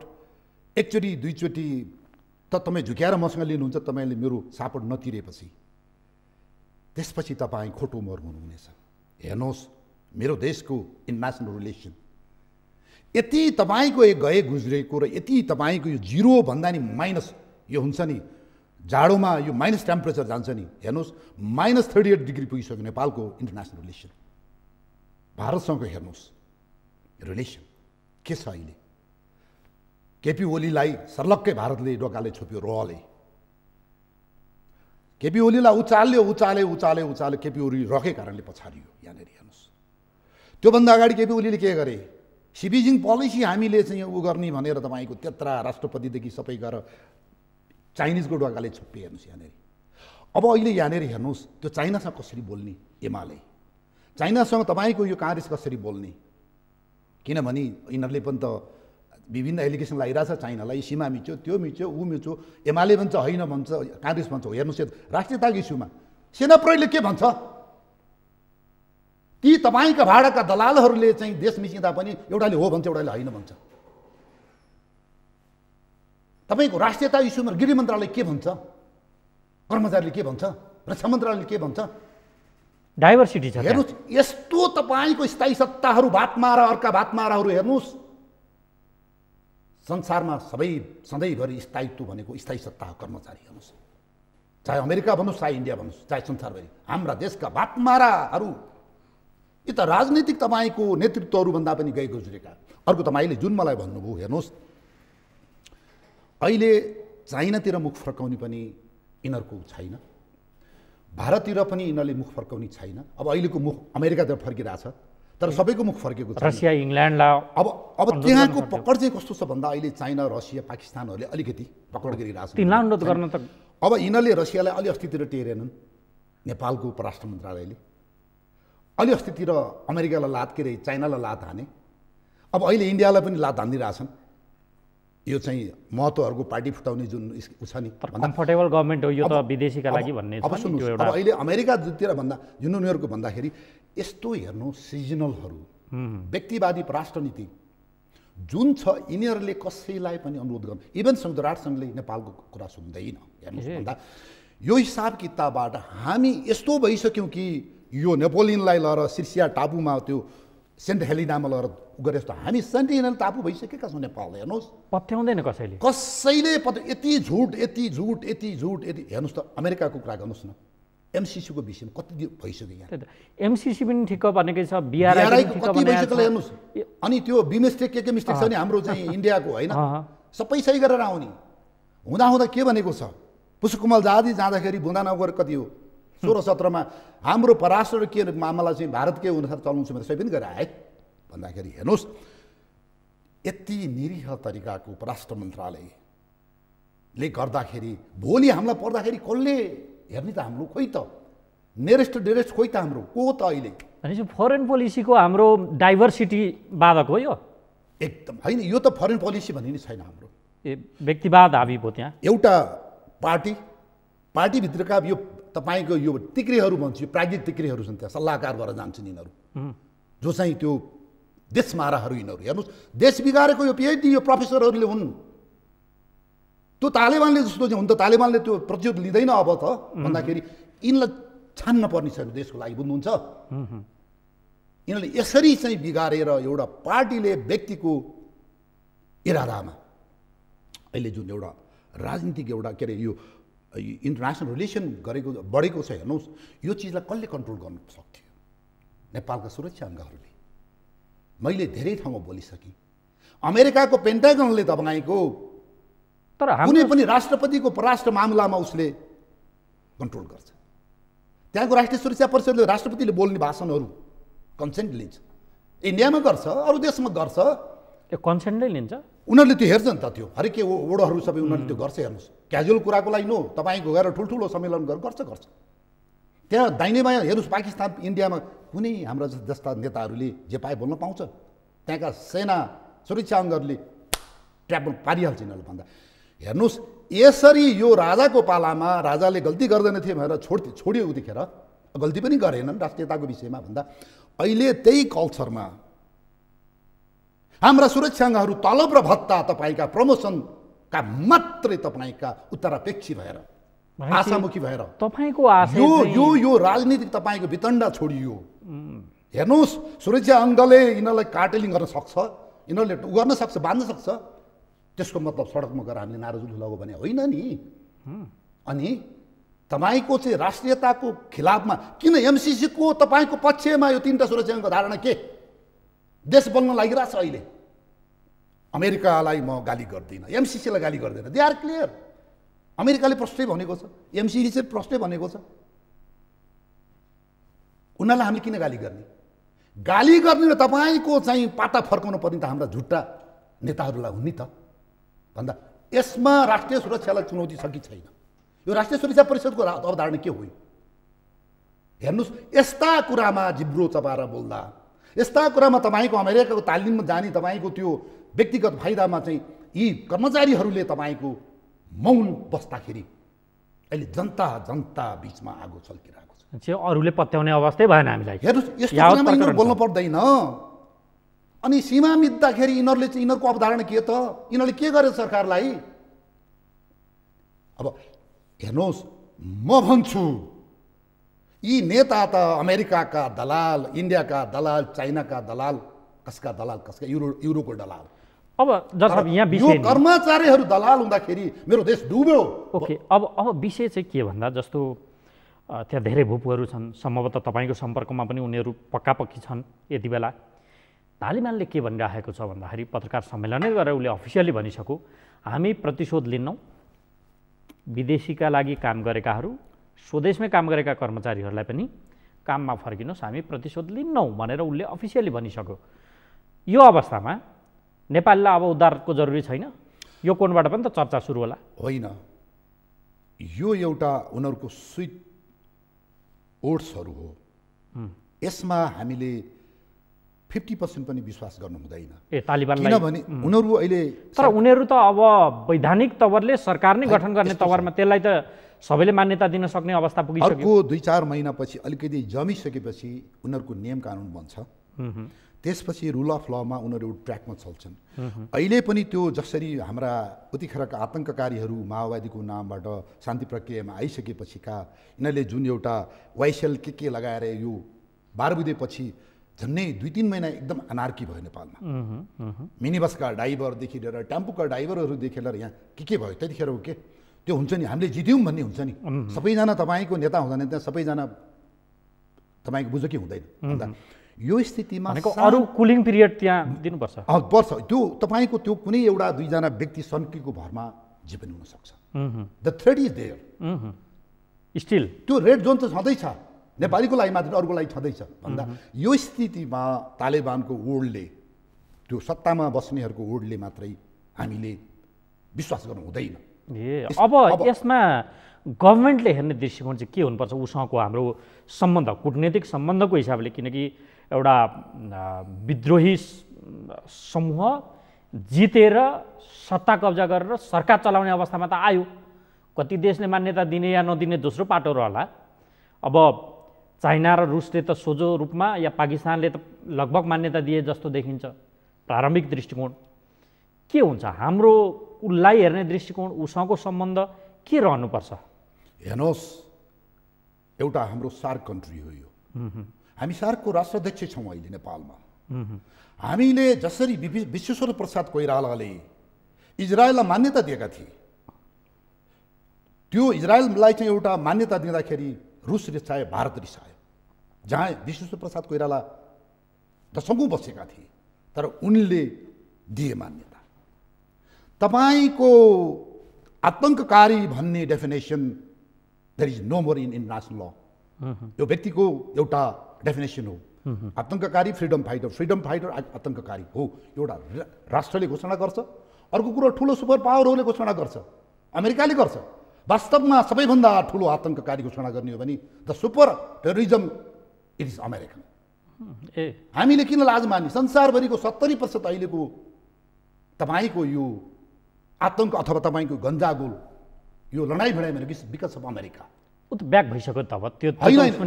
एकचोटि दुईचोटि त तपाईँ झुक्याएर मसँग लिनुहुन्छ तपाईँले मेरो सापट नतिरेपछि त्यसपछि तपाईँ खोटो मर हुनुहुनेछ हेर्नुहोस् मेरो देशको इन्टरनेसनल रिलेसन यति तपाईँको यो गए गुज्रेको र यति तपाईँको यो जिरो भन्दा नि माइनस यो हुन्छ नि जाडोमा यो माइनस टेम्परेचर जान्छ नि हेर्नुहोस् माइनस थर्टी एट डिग्री पुगिसक्यो नेपालको इन्टरनेसनल रिलेसन भारतसँगको हेर्नुहोस् रिलेसन के छ अहिले केपी ओलीलाई सर्लक्कै भारतले डोकाले छोप्यो रहले केपी ओलीलाई उचाल्यो उचाले उचाले उचाले केपी ओली रकै कारणले पछाडियो यहाँनिर हेर्नुहोस् त्योभन्दा अगाडि केपी ओलीले के गरे सिबिजिङ पोलिसी हामीले चाहिँ ऊ गर्ने भनेर तपाईँको त्यत्रा राष्ट्रपतिदेखि सबै गएर चाइनिजको डोकाले छोप्यो हेर्नुहोस् यहाँनिर अब अहिले यहाँनिर हेर्नुहोस् त्यो चाइनासँग कसरी बोल्ने एमाले चाइनासँग तपाईँको यो काङ्ग्रेस कसरी बोल्ने किनभने यिनीहरूले पनि त विभिन्न एलिगेसन छ चाइनालाई सीमा मिच्यो त्यो मिच्यो ऊ मिच्यो एमाले भन्छ होइन भन्छ काङ्ग्रेस भन्छ हेर्नुहोस् राष्ट्रियताको इस्युमा सेना प्रहरीले के भन्छ ती तपाईँका भाडाका दलालहरूले चाहिँ देश मिसिँदा पनि एउटाले हो भन्छ एउटाले होइन भन्छ तपाईँको राष्ट्रियता इस्युमा गृह मन्त्रालय के भन्छ कर्मचारीले के भन्छ रक्षा मन्त्रालयले के भन्छ डाइभर्सिटी छ हेर्नुहोस् यस्तो तपाईँको स्थायी सत्ताहरू भात मारा अर्का भात माराहरू हेर्नुहोस् संसारमा सबै सधैँभरि स्थायित्व भनेको स्थायी सत्ता कर्मचारी हेर्नुहोस् चाहे अमेरिका भन्नुहोस् चाहे इन्डिया भन्नुहोस् चाहे संसारभरि हाम्रा देशका बातमाराहरू यी त राजनीतिक तपाईँको नेतृत्वहरूभन्दा पनि गएको जुरेका अर्को तपाईँले जुन मलाई भन्नुभयो हेर्नुहोस् अहिले चाइनातिर मुख फर्काउने पनि यिनीहरूको छैन भारततिर पनि यिनीहरूले मुख फर्काउने छैन अब अहिलेको मुख अमेरिकातिर फर्किरहेछ तर सबैको मुख फर्केको छ रसिया इङ्ल्यान्डलाई अब अब त्यहाँको पकड चाहिँ कस्तो छ भन्दा अहिले चाइना रसिया पाकिस्तानहरूले अलिकति पकड गरिरहेको छ तिनलाई अनुरोध गर्न त अब यिनीहरूले रसियालाई अलि अस्तितिर टेरेनन् नेपालको उपराष्ट्र मन्त्रालयले अलि अस्तितिर अमेरिकालाई लात के अरे चाइनालाई लात हाने अब अहिले इन्डियालाई पनि लात हानिदिइरहेछन् यो चाहिँ महत्त्वहरूको पार्टी फुटाउने जुन छ नि कम्फर्टेबल गभर्मेन्ट हो यो त विदेशीका लागि भन्ने अब सुन्नु अब अहिले अमेरिका जुनतिर भन्दा जुन उनीहरूको भन्दाखेरि यस्तो हेर्नु सिजनलहरू व्यक्तिवादी राष्ट्रनीति जुन छ यिनीहरूले कसैलाई पनि अनुरोध गर्नु इभन संयुक्त राष्ट्रसङ्घले नेपालको कुरा सुन्दैन हेर्नुहोस् भन्दा यो हिसाब किताबबाट हामी यस्तो भइसक्यौँ कि यो नेपोलियनलाई लर सिर्सिया टापुमा त्यो सेन्ट हेलिनामा लर गरे जस्तो हामी सेन्ट हेलिना टापु भइसकेका छौँ नेपाल हेर्नुहोस् पत्याउँदैन कसैले कसैले पत्या यति झुट यति झुट यति झुट यति हेर्नुहोस् त अमेरिकाको कुरा गर्नुहोस् न एमसिसीको विषयमा कति भइसक्यो यहाँ एमसिसी पनि ठिक्क भनेकै छ कति भइसक्यो हेर्नुहोस् अनि त्यो बिमिस्टेक के के मिस्टेक छ नि हाम्रो चाहिँ इन्डियाको होइन सबै सही गरेर आउने हुँदाहुँदा के भनेको छ पुष्पकुमल जादी जाँदाखेरि बुँदा नगर कति हो सोह्र सत्रमा हाम्रो पराष्ट्र के मामला चाहिँ भारतकै अनुसार चलाउँछु भनेर सबै पनि गरेर आए भन्दाखेरि हेर्नुहोस् यति निरीह तरिकाको पराष्ट्र मन्त्रालयले गर्दाखेरि भोलि हामीलाई पर्दाखेरि कसले हेर्ने त हाम्रो खोइ त नेरेस्ट डेरेस्ट खोइ त हाम्रो को त अहिले भनेपछि फरेन पोलिसीको हाम्रो डाइभर्सिटी बाधक हो यो एकदम होइन यो त फरेन पोलिसी भन्ने छैन हाम्रो ए व्यक्तिवाद हाबी भयो त्यहाँ एउटा पार्टी पार्टीभित्रका यो तपाईँको यो तिक्रीहरू भन्छु यो प्राज्ञिक तिक्रीहरू छन् त्यहाँ सल्लाहकार भएर जान्छन् यिनीहरू जो चाहिँ त्यो देशमाराहरू यिनीहरू हेर्नुहोस् देश बिगारेको यो पिएचडी यो प्रोफेसरहरूले हुन् त्यो तालिबानले जस्तो चाहिँ हुन त तालिबानले त्यो प्रतिरोध लिँदैन अब त भन्दाखेरि यिनलाई छान्न पर्ने छ देशको लागि बुझ्नुहुन्छ यिनीहरूले यसरी चाहिँ बिगारेर एउटा पार्टीले व्यक्तिको इरादामा अहिले जुन एउटा राजनीतिक एउटा के अरे यो इन्टरनेसनल रिलेसन गरेको बढेको छ हेर्नुहोस् यो चिजलाई कसले कन्ट्रोल गर्नु सक्थ्यो नेपालका सुरक्षा अङ्गहरूले मैले धेरै ठाउँमा बोलिसकेँ अमेरिकाको पेन्टागनले तपाईँको तर कुनै पनि राष्ट्रपतिको परराष्ट्र मामलामा उसले कन्ट्रोल गर्छ त्यहाँको राष्ट्रिय सुरक्षा परिषदले राष्ट्रपतिले बोल्ने भाषणहरू कन्सेन्ट लिन्छ इन्डियामा गर्छ अरू देशमा गर्छ त्यो कन्सेन्ट नै लिन्छ उनीहरूले त्यो हेर्छ नि त त्यो हरेक वर्डहरू सबै उनीहरूले त्यो गर्छ हेर्नुहोस् क्याजुअल कुराको लागि नो तपाईँको गएर ठुल्ठुलो सम्मेलन गर्छ गर्छ त्यहाँ दाहिने बायाँ हेर्नुहोस् पाकिस्तान इन्डियामा कुनै हाम्रा जस्ता नेताहरूले जे पाए बोल्न पाउँछ त्यहाँका सेना सुरक्षा अङ्गहरूले ट्र्याप पारिहाल्छ यिनीहरूले भन्दा हेर्नुहोस् यसरी यो राजाको पालामा राजाले गल्ती गर्दैनथे भनेर छोड छोड्यो उतिखेर गल्ती पनि गरेनन् राष्ट्रियताको विषयमा भन्दा अहिले त्यही कल्चरमा हाम्रा सुरक्षा अङ्गहरू तलब र भत्ता तपाईँका प्रमोसनका मात्रै तपाईँका उत्तरापेक्षी भएर आशामुखी भएर तपाईँको यो यो यो राजनीतिक तपाईँको वितण्डा छोडियो हेर्नुहोस् सुरक्षा अङ्गले यिनीहरूलाई कार्टेलिङ गर्न सक्छ यिनीहरूले गर्न सक्छ बाँध्न सक्छ त्यसको मतलब सडकमा गएर हामीले नाराजुली लग्यो भने होइन नि अनि तपाईँको चाहिँ राष्ट्रियताको खिलाफमा किन एमसिसीको तपाईँको पक्षमा यो तिनवटा सुरक्षाको धारणा के देश बन्न लागिरहेछ अहिले अमेरिकालाई म गाली गर्दिनँ एमसिसीलाई गाली गर्दिनँ दे आर क्लियर अमेरिकाले प्रश्नै भनेको छ एमसिसी चाहिँ प्रश्नै भनेको छ उनीहरूलाई हामीले किन गाली गर्ने गाली गर्ने र तपाईँको चाहिँ पाटा फर्काउनु पर्ने त हाम्रा झुट्टा नेताहरूलाई हुन् नि त भन्दा यसमा राष्ट्रिय सुरक्षालाई चुनौती छ कि छैन यो राष्ट्रिय सुरक्षा परिषदको अवधारणा के हो हेर्नुहोस् यस्ता कुरामा जिब्रो चपाएर बोल्दा यस्ता कुरामा तपाईँको अमेरिकाको तालिममा जाने तपाईँको त्यो व्यक्तिगत फाइदामा चाहिँ यी कर्मचारीहरूले तपाईँको मौन बस्दाखेरि अहिले जनता जनता बिचमा आगो छल्किरहेको छ अरूले पत्याउने अवस्थै भएन हामीलाई हेर्नुहोस् यस्तो बोल्नु पर्दैन अनि सीमा मिच्दाखेरि यिनीहरूले चाहिँ यिनीहरूको अवधारणा के त यिनीहरूले के गर्यो सरकारलाई अब हेर्नुहोस् म भन्छु यी नेता त अमेरिकाका दलाल इन्डियाका दलाल चाइनाका दलाल कसका दलाल कसका युरो युरोको दलाल अब यहाँ यो कर्मचारीहरू दलाल हुँदाखेरि मेरो देश डुब्यो ओके अब अब विषय चाहिँ के भन्दा जस्तो त्यहाँ धेरै भूपुहरू छन् सम्भवतः तपाईँको सम्पर्कमा पनि उनीहरू पक्का पक्की छन् यति बेला तालिबानले के भनिराखेको छ भन्दाखेरि पत्रकार सम्मेलनै गरेर उसले अफिसियली भनिसक्यो हामी प्रतिशोध लिन्नौँ विदेशीका लागि काम गरेकाहरू स्वदेशमै काम गरेका कर्मचारीहरूलाई पनि काममा फर्किनुहोस् हामी प्रतिशोध लिन्नौँ भनेर उसले अफिसियली भनिसक्यो यो अवस्थामा नेपाललाई अब उद्धारको जरुरी छैन यो कोणबाट पनि त चर्चा सुरु होला होइन यो एउटा उनीहरूको स्विट ओट्सहरू हो यसमा हामीले फिफ्टी पर्सेन्ट पनि विश्वास गर्नु हुँदैन ए तालिबान किनभने उनीहरू अहिले तर उनीहरू त अब वैधानिक तवरले सरकार नै गठन गर्ने तवरमा त्यसलाई त सबैले मान्यता दिन सक्ने अवस्था पुगिसक्यो अर्को दुई चार महिनापछि अलिकति जमिसकेपछि उनीहरूको नियम कानुन बन्छ त्यसपछि रुल अफ लमा उनीहरू ट्र्याकमा चल्छन् अहिले पनि त्यो जसरी हाम्रा उतिखेरका आतङ्ककारीहरू माओवादीको नामबाट शान्ति प्रक्रियामा आइसकेपछिका यिनीहरूले जुन एउटा वाइसेल के के लगाएर यो बारबुदेपछि झन्डै दुई तिन महिना एकदम अनार्की भयो नेपालमा मिनी बसका ड्राइभरदेखि लिएर टेम्पोका ड्राइभरहरूदेखि लिएर यहाँ के के भयो त्यतिखेर के त्यो हुन्छ नि हामीले जित्यौँ भन्ने हुन्छ नि सबैजना तपाईँको नेता हुँदैन त्यहाँ सबैजना तपाईँको बुझ कि हुँदैन अन्त यो स्थितिमा अरू कुलिङ पिरियड त्यहाँ दिनुपर्छ पर्छ त्यो तपाईँको त्यो कुनै एउटा दुईजना व्यक्ति सन्कीको भरमा जे पनि हुनसक्छ the threat is there still त्यो रेड जोन त छँदैछ नेपालीको लागि मात्र अर्को लागि छँदैछ भन्दा यो स्थितिमा तालिबानको ओडले त्यो सत्तामा बस्नेहरूको ओडले मात्रै हामीले विश्वास गर्नु हुँदैन ए अब यसमा गभर्मेन्टले हेर्ने दृष्टिकोण चाहिँ के हुनुपर्छ उसँगको हाम्रो सम्बन्ध कुटनीतिक सम्बन्धको हिसाबले किनकि एउटा विद्रोही समूह जितेर सत्ता कब्जा गरेर सरकार चलाउने अवस्थामा त आयो कति देशले मान्यता दिने या नदिने दोस्रो पाटो रहला अब चाइना र रुसले त सोझो रूपमा या पाकिस्तानले त लगभग मान्यता दिए जस्तो देखिन्छ प्रारम्भिक दृष्टिकोण के हुन्छ हाम्रो उसलाई हेर्ने दृष्टिकोण उसँगको सम्बन्ध के रहनुपर्छ हेर्नुहोस् एउटा हाम्रो सार्क कन्ट्री हो यो हामी सार्कको राष्ट्राध्यक्ष छौँ अहिले नेपालमा हामीले जसरी विश्वेश्वर प्रसाद कोइरालाले इजरायललाई मान्यता दिएका थिए त्यो इजरायललाई चाहिँ एउटा मान्यता दिँदाखेरि रुस रिसाए भारत रिसायो जहाँ विश्वेश्वर प्रसाद कोइराला दशौँ बसेका थिए तर उनले दिए मान्यता तपाईँको आतङ्ककारी भन्ने definition there is no more in international law यो व्यक्तिको एउटा डेफिनेसन हो आतङ्ककारी फ्रिडम फाइटर फ्रिडम फाइटर आतङ्ककारी हो एउटा राष्ट्रले घोषणा गर्छ अर्को कुरो ठुलो सुपर पावरहरूले घोषणा गर्छ अमेरिकाले गर्छ वास्तवमा सबैभन्दा ठुलो आतङ्ककारी घोषणा गर्ने हो भने the super terrorism it is American ए हामीले किन लाज मान्यौँ संसारभरिको सत्तरी प्रतिशत अहिलेको तपाईँको यो आतङ्क अथवा तपाईँको गन्जागोल यो लडाइँ भिडाइ भनेको बिकज अफ अमेरिका ऊ त ब्याक भइसक्यो त अब त्यो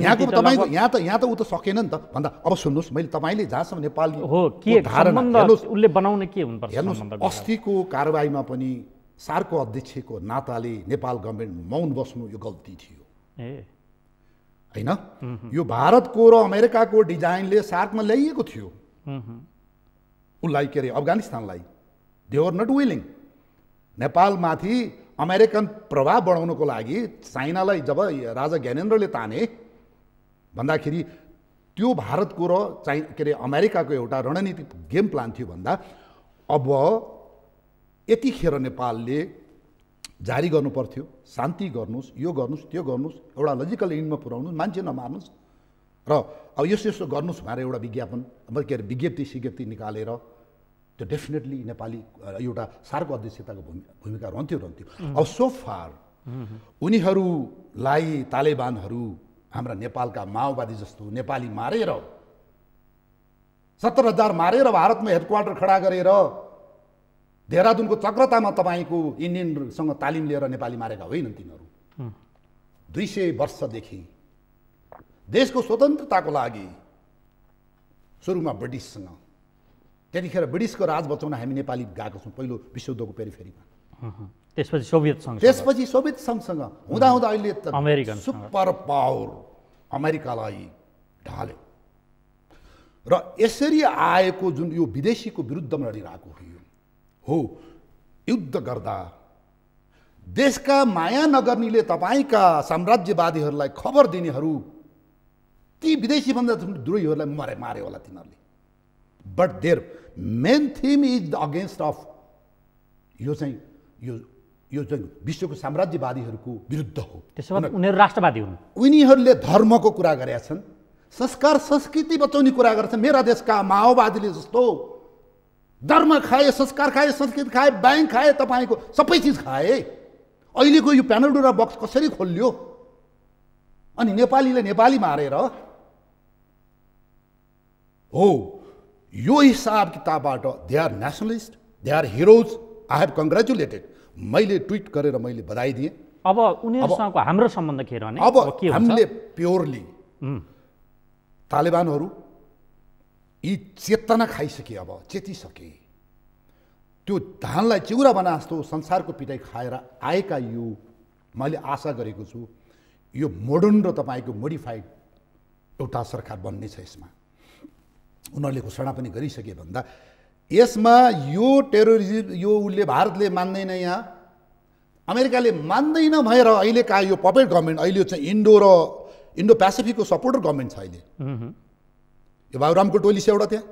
यहाँको तपाईँको यहाँ त यहाँ त ऊ त सकेन नि त भन्दा अब सुन्नुहोस् मैले तपाईँले जहाँसम्म नेपाली हो के उसले बनाउने के हुनुपर्छ अस्तिको कारवाहीमा पनि सार्क अध्यक्षको नाताले नेपाल गभर्मेन्ट मौन बस्नु यो गल्ती थियो होइन यो भारतको र अमेरिकाको डिजाइनले सार्कमा ल्याइएको थियो उसलाई के अरे अफगानिस्तानलाई देवर नट विलिङ नेपालमाथि अमेरिकन प्रभाव बढाउनको लागि चाइनालाई जब राजा ज्ञानेन्द्रले ताने भन्दाखेरि त्यो भारतको र चाइ के अरे अमेरिकाको एउटा रणनीतिक गेम प्लान थियो भन्दा अब यतिखेर नेपालले जारी गर्नु पर्थ्यो शान्ति गर्नुहोस् यो गर्नुहोस् त्यो गर्नुहोस् एउटा लजिकल इन्डमा पुऱ्याउनुहोस् मान्छे नमार्नुहोस् र अब यसो यस्तो गर्नुहोस् भनेर एउटा विज्ञापन के अरे विज्ञप्ति सिज्ञप्ति निकालेर त्यो डेफिनेटली नेपाली एउटा सार्क अध्यक्षताको भूमि भूमिका रहन्थ्यो रहन्थ्यो अब सो फार उनीहरूलाई तालिबानहरू हाम्रा नेपालका माओवादी जस्तो नेपाली मारेर सत्तर हजार मारेर भारतमा हेडक्वार्टर खडा गरेर देहरादुनको चक्रतामा तपाईँको इन्डियनसँग तालिम लिएर नेपाली मारेका होइनन् तिनीहरू दुई सय वर्षदेखि देशको स्वतन्त्रताको लागि सुरुमा ब्रिटिससँग त्यतिखेर ब्रिटिसको राज बचाउन हामी नेपाली गएको छौँ पहिलो विश्वयुद्धको पेरिफेरीमा त्यसपछि सोभियत सङ्घ त्यसपछि सोभियत सङ्घसँग हुँदाहुँदा अहिले त अमेरिकन सुपर पावर अमेरिकालाई ढाल्यो र यसरी आएको जुन यो विदेशीको विरुद्धमा लडिरहेको हो यो हो युद्ध गर्दा देशका माया नगर्नेले तपाईँका साम्राज्यवादीहरूलाई खबर दिनेहरू ती विदेशी विदेशीभन्दा द्रोहीहरूलाई मरे मारे होला तिनीहरूले but their main theme is the against of यो चाहिँ यो यो चाहिँ विश्वको साम्राज्यवादीहरूको विरुद्ध हो त्यसो भए उनीहरू राष्ट्रवादी हुन् उनीहरूले धर्मको कुरा गरेका छन् संस्कार संस्कृति बचाउने कुरा गर्छन् मेरा देशका माओवादीले जस्तो धर्म खाए संस्कार खाए संस्कृत खाए ब्याङ्क खाए तपाईँको सबै चिज खाए अहिलेको यो प्यानल प्यानलडोरा बक्स कसरी खोलियो अनि नेपालीले नेपाली मारेर हो यो हिसाब किताबबाट they are nationalist they are heroes I have congratulated मैले ट्विट गरेर मैले बधाई दिएँ अब उनीहरूसँगको हाम्रो सम्बन्ध के रहने अब हामीले प्योरली तालिबानहरू यी चेतना खाइसके अब चेतिसके त्यो धानलाई चिउरा बना जस्तो संसारको पिटाइ खाएर आएका यो मैले आशा गरेको छु यो मोडर्न र तपाईँको मोडिफाइड एउटा सरकार बन्ने छ यसमा उनीहरूले घोषणा पनि गरिसके भन्दा यसमा यो टेरोरिजम यो उसले भारतले मान्दैन यहाँ अमेरिकाले मान्दैन भएर अहिलेका यो पपेट गभर्मेन्ट अहिले चाहिँ इन्डो र इन्डो पेसिफिकको सपोर्टर गभर्मेन्ट छ अहिले यो बाबुरामको टोली एउटा त्यहाँ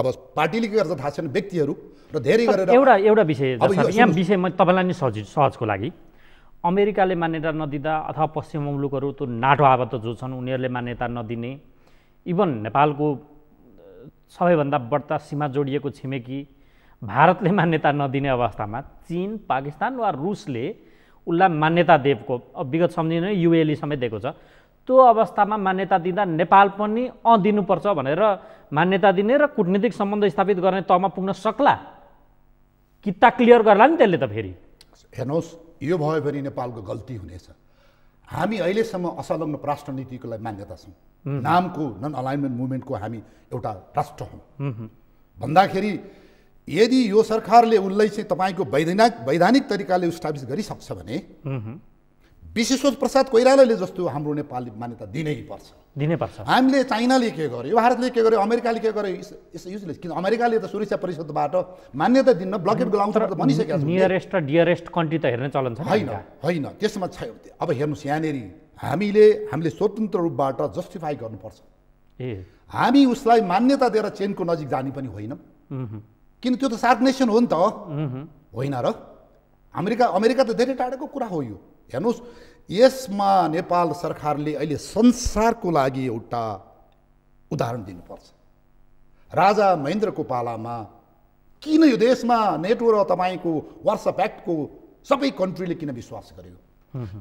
अब पार्टीले के गर्छ थाहा छैन व्यक्तिहरू र धेरै गरेर एउटा एउटा विषय यहाँ विषय तपाईँलाई नै सजिलो सहजको लागि अमेरिकाले मान्यता नदिँदा अथवा पश्चिम मुलुकहरू त्यो नाटो आबद्ध जो छन् उनीहरूले मान्यता नदिने इभन नेपालको सबैभन्दा बढ्ता सीमा जोडिएको छिमेकी भारतले मान्यता नदिने अवस्थामा चिन पाकिस्तान वा रुसले उसलाई मान्यता दिएको विगत सम्झिने युएले समेत दिएको छ त्यो अवस्थामा मान्यता दिँदा नेपाल पनि अँ दिनुपर्छ भनेर मान्यता दिने र कुटनीतिक सम्बन्ध स्थापित गर्ने तहमा पुग्न सक्ला किता क्लियर गर्ला नि त्यसले त फेरि हेर्नुहोस् यो भयो भने नेपालको गल्ती हुनेछ हामी अहिलेसम्म असलग्न राष्ट्र लागि मान्यता छौँ नामको नन अलाइनमेन्ट मुभमेन्टको हामी एउटा राष्ट्र हौँ भन्दाखेरि यदि यो सरकारले उसलाई चाहिँ तपाईँको वैधानिक वैधानिक तरिकाले स्थापित गरिसक्छ भने विशेषोज प्रसाद कोइरालाले जस्तो हाम्रो नेपालले मान्यता दिनै पर्छ दिनै पर्छ हामीले चाइनाले के गर्यो भारतले के गर्यो अमेरिकाले के गर्यो युजलेस किन अमेरिकाले त सुरक्षा परिषदबाट मान्यता दिन ब्लकेट बोलाउँछ भनिसकेको छ नियरेस्ट र डियरेस्ट कन्ट्री त हेर्ने चलन छ होइन होइन त्यसमा छ अब हेर्नुहोस् यहाँनिर हामीले हामीले स्वतन्त्र रूपबाट जस्टिफाई गर्नुपर्छ ए हामी उसलाई मान्यता दिएर चेनको नजिक जाने पनि होइन किन त्यो त सार्क नेसन हो नि त होइन र अमेरिका अमेरिका त धेरै टाढाको कुरा हो यो हेर्नुहोस् यसमा नेपाल सरकारले अहिले संसारको लागि एउटा उदाहरण दिनुपर्छ राजा महेन्द्रको पालामा किन यो देशमा नेटो र तपाईँको वाट्सएप एक्टको सबै कन्ट्रीले किन विश्वास गर्यो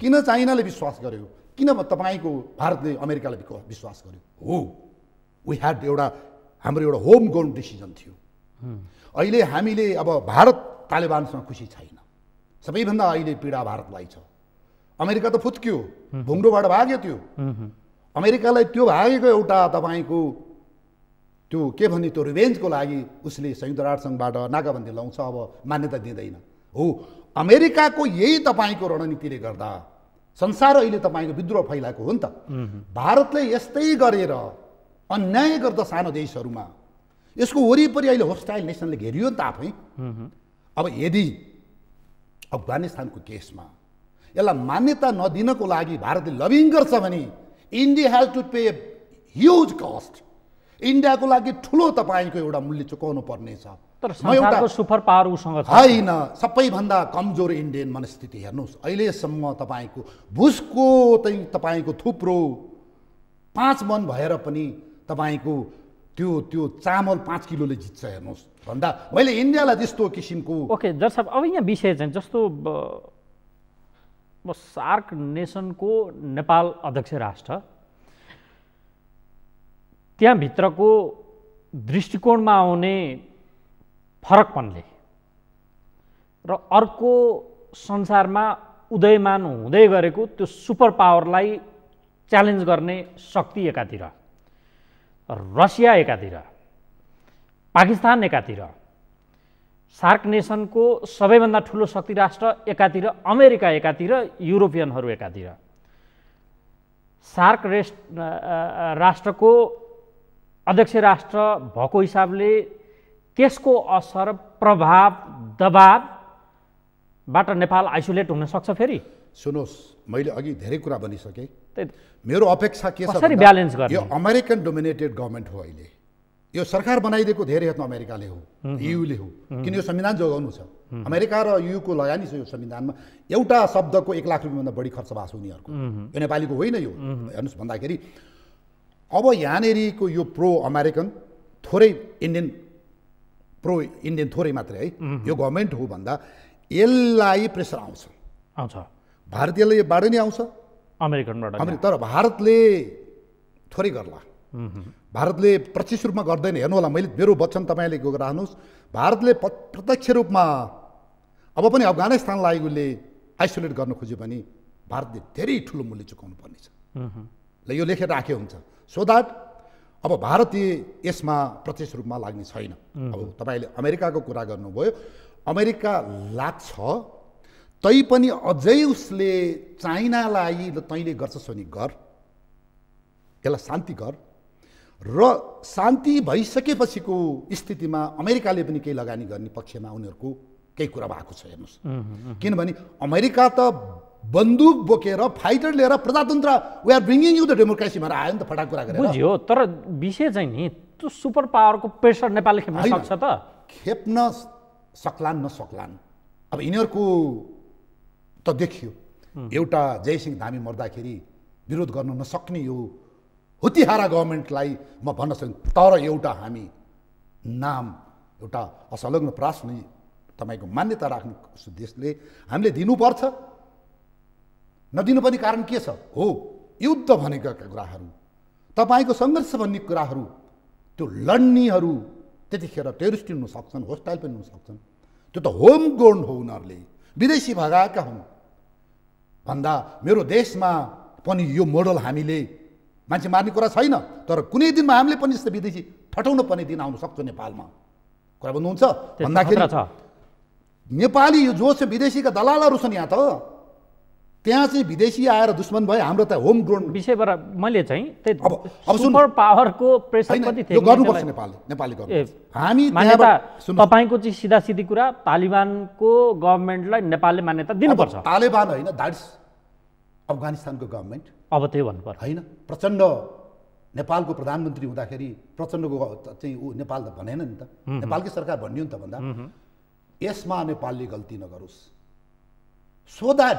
किन चाइनाले विश्वास गर्यो किन तपाईँको भारतले अमेरिकाले विश्वास गर्यो हो वी ह्याड एउटा हाम्रो एउटा होम ग्राउन्ड डिसिजन थियो अहिले हामीले अब भारत तालिबानसँग खुसी छैन सबैभन्दा अहिले पीडा भारतलाई छ अमेरिका त फुत्क्यो भुङ्डोबाट भाग्यो त्यो अमेरिकालाई त्यो भागेको एउटा तपाईँको त्यो के भन्ने त्यो रिभेन्जको लागि उसले संयुक्त राष्ट्रसङ्घबाट नाकाबन्दी लाउँछ अब मान्यता दिँदैन हो अमेरिकाको यही तपाईँको रणनीतिले गर्दा संसार अहिले तपाईँको विद्रोह फैलाएको हो नि त भारतले यस्तै गरेर अन्याय गर्दा सानो देशहरूमा यसको वरिपरि अहिले होस्टाइल नेसनले घेरियो नि त आफै अब यदि अफगानिस्तानको केसमा यसलाई मान्यता नदिनको लागि भारतले लभिङ गर्छ भने India has to pay huge cost इन्डियाको लागि ठुलो तपाईँको एउटा मूल्य चुकाउनु पर्नेछ तर सुपर पावर उसँग होइन सबैभन्दा कमजोर इन्डियन मनस्थिति हेर्नुहोस् अहिलेसम्म तपाईँको भुसको चाहिँ तपाईँको थुप्रो पाँच मन भएर पनि तपाईँको त्यो त्यो चामल पाँच किलोले जित्छ हेर्नुहोस् भन्दा मैले इन्डियालाई त्यस्तो किसिमको ओके जस अब यहाँ विषय चाहिँ जस्तो म सार्क नेसनको नेपाल अध्यक्ष राष्ट्र त्यहाँभित्रको दृष्टिकोणमा आउने फरकपनले र अर्को संसारमा उदयमान हुँदै गरेको त्यो सुपर पावरलाई च्यालेन्ज गर्ने शक्ति एकातिर रसिया एकातिर पाकिस्तान एकातिर सार्क नेसनको सबैभन्दा ठुलो शक्ति राष्ट्र एकातिर अमेरिका एकातिर युरोपियनहरू एकातिर सार्क रेस राष्ट्रको अध्यक्ष राष्ट्र भएको हिसाबले त्यसको असर प्रभाव दबावबाट नेपाल आइसोलेट हुन सक्छ फेरि सुन्नुहोस् मैले अघि धेरै कुरा भनिसकेँ मेरो अपेक्षा के छ यो अमेरिकन डोमिनेटेड गभर्मेन्ट हो अहिले यो सरकार बनाइदिएको धेरै हेतमा अमेरिकाले हो युले हो किन यो संविधान जोगाउनु छ अमेरिका र युको लगानी छ यो संविधानमा एउटा शब्दको एक लाख रुपियाँभन्दा बढी खर्च भएको छ उनीहरूको यो नेपालीको होइन यो हेर्नुहोस् भन्दाखेरि अब यहाँनिरको यो प्रो अमेरिकन थोरै इन्डियन प्रो इन्डियन थोरै मात्रै है यो गभर्मेन्ट हो भन्दा यसलाई प्रेसर आउँछ आउँछ भारतीयले यो बाटो नै आउँछ अमेरिकनबाट तर भारतले थोरै गर्ला भारतले प्रत्यक्ष रूपमा गर्दैन हेर्नु होला मैले मेरो वचन तपाईँले गएर राख्नुहोस् भारतले प्रत्यक्ष रूपमा अब पनि अफगानिस्तानलाई उसले आइसोलेट गर्न खोज्यो भने भारतले धेरै ठुलो मूल्य चुकाउनु पर्नेछ ल यो लेखेर राखे हुन्छ सो द्याट अब भारतीय यसमा प्रत्यक्ष रूपमा लाग्ने छैन अब तपाईँले अमेरिकाको कुरा गर्नुभयो अमेरिका लाग्छ पनि अझै उसले चाइनालाई ल तैँले गर्छस् भने गर यसलाई शान्ति गर र शान्ति भइसकेपछिको स्थितिमा अमेरिकाले पनि केही लगानी गर्ने पक्षमा उनीहरूको केही कुरा भएको छ हेर्नुहोस् किनभने अमेरिका त बन्दुक बोकेर फाइटर लिएर प्रजातन्त्र we are bringing you the democracy भनेर आयो नि त फटाक कुरा गरेर बुझ्यो तर विषय चाहिँ नि त्यो सुपर पावरको प्रेसर नेपालले खेप्न सक्छ त खेप्न सक्लान् नसक्लान् अब यिनीहरूको त देखियो एउटा जयसिंह धामी मर्दाखेरि विरोध गर्न नसक्ने यो होतिहारा गभर्मेन्टलाई म भन्न सक्छु तर एउटा हामी नाम एउटा असलग्न प्रास नै तपाईँको मान्यता राख्ने देशले हामीले दिनुपर्छ नदिनु पनि कारण के छ हो युद्ध भनेका कुराहरू तपाईँको सङ्घर्ष भन्ने कुराहरू त्यो लड्नेहरू त्यतिखेर टेरिस्ट हुन सक्छन् होस्टाइल पनि हुन सक्छन् त्यो त होम ग्रोन हो उनीहरूले विदेशी भगाएका हुन् भन्दा मेरो देशमा पनि यो मोडल हामीले मान्छे मार्ने कुरा छैन तर कुनै दिनमा हामीले पनि यस्तो विदेशी ठटाउनु पर्ने दिन आउनु सक्छ नेपालमा कुरा बुझ्नुहुन्छ भन्दाखेरि नेपाली यो जो चाहिँ विदेशीका दलालहरू छन् यहाँ त त्यहाँ चाहिँ विदेशी आएर दुश्मन भयो हाम्रो त होम ग्राउन्ड विषयबाट मैले चाहिँ अब अब सुपर पावरको प्रेसर कति थियो गर्नुपर्छ नेपालले नेपालले गर्नु हामी मान्यता तपाईँको चाहिँ सिधा सिधी कुरा तालिबानको गभर्मेन्टलाई नेपालले मान्यता दिनुपर्छ तालिबान होइन दाइस अफगानिस्तानको गभर्मेन्ट अब त्यही भन्नु पर्छ होइन प्रचण्ड नेपालको प्रधानमन्त्री हुँदाखेरि प्रचण्डको चाहिँ ऊ नेपाल त भनेन नि त नेपालकै सरकार भनियो नि त भन्दा यसमा नेपालले गल्ती नगरोस् सो द्याट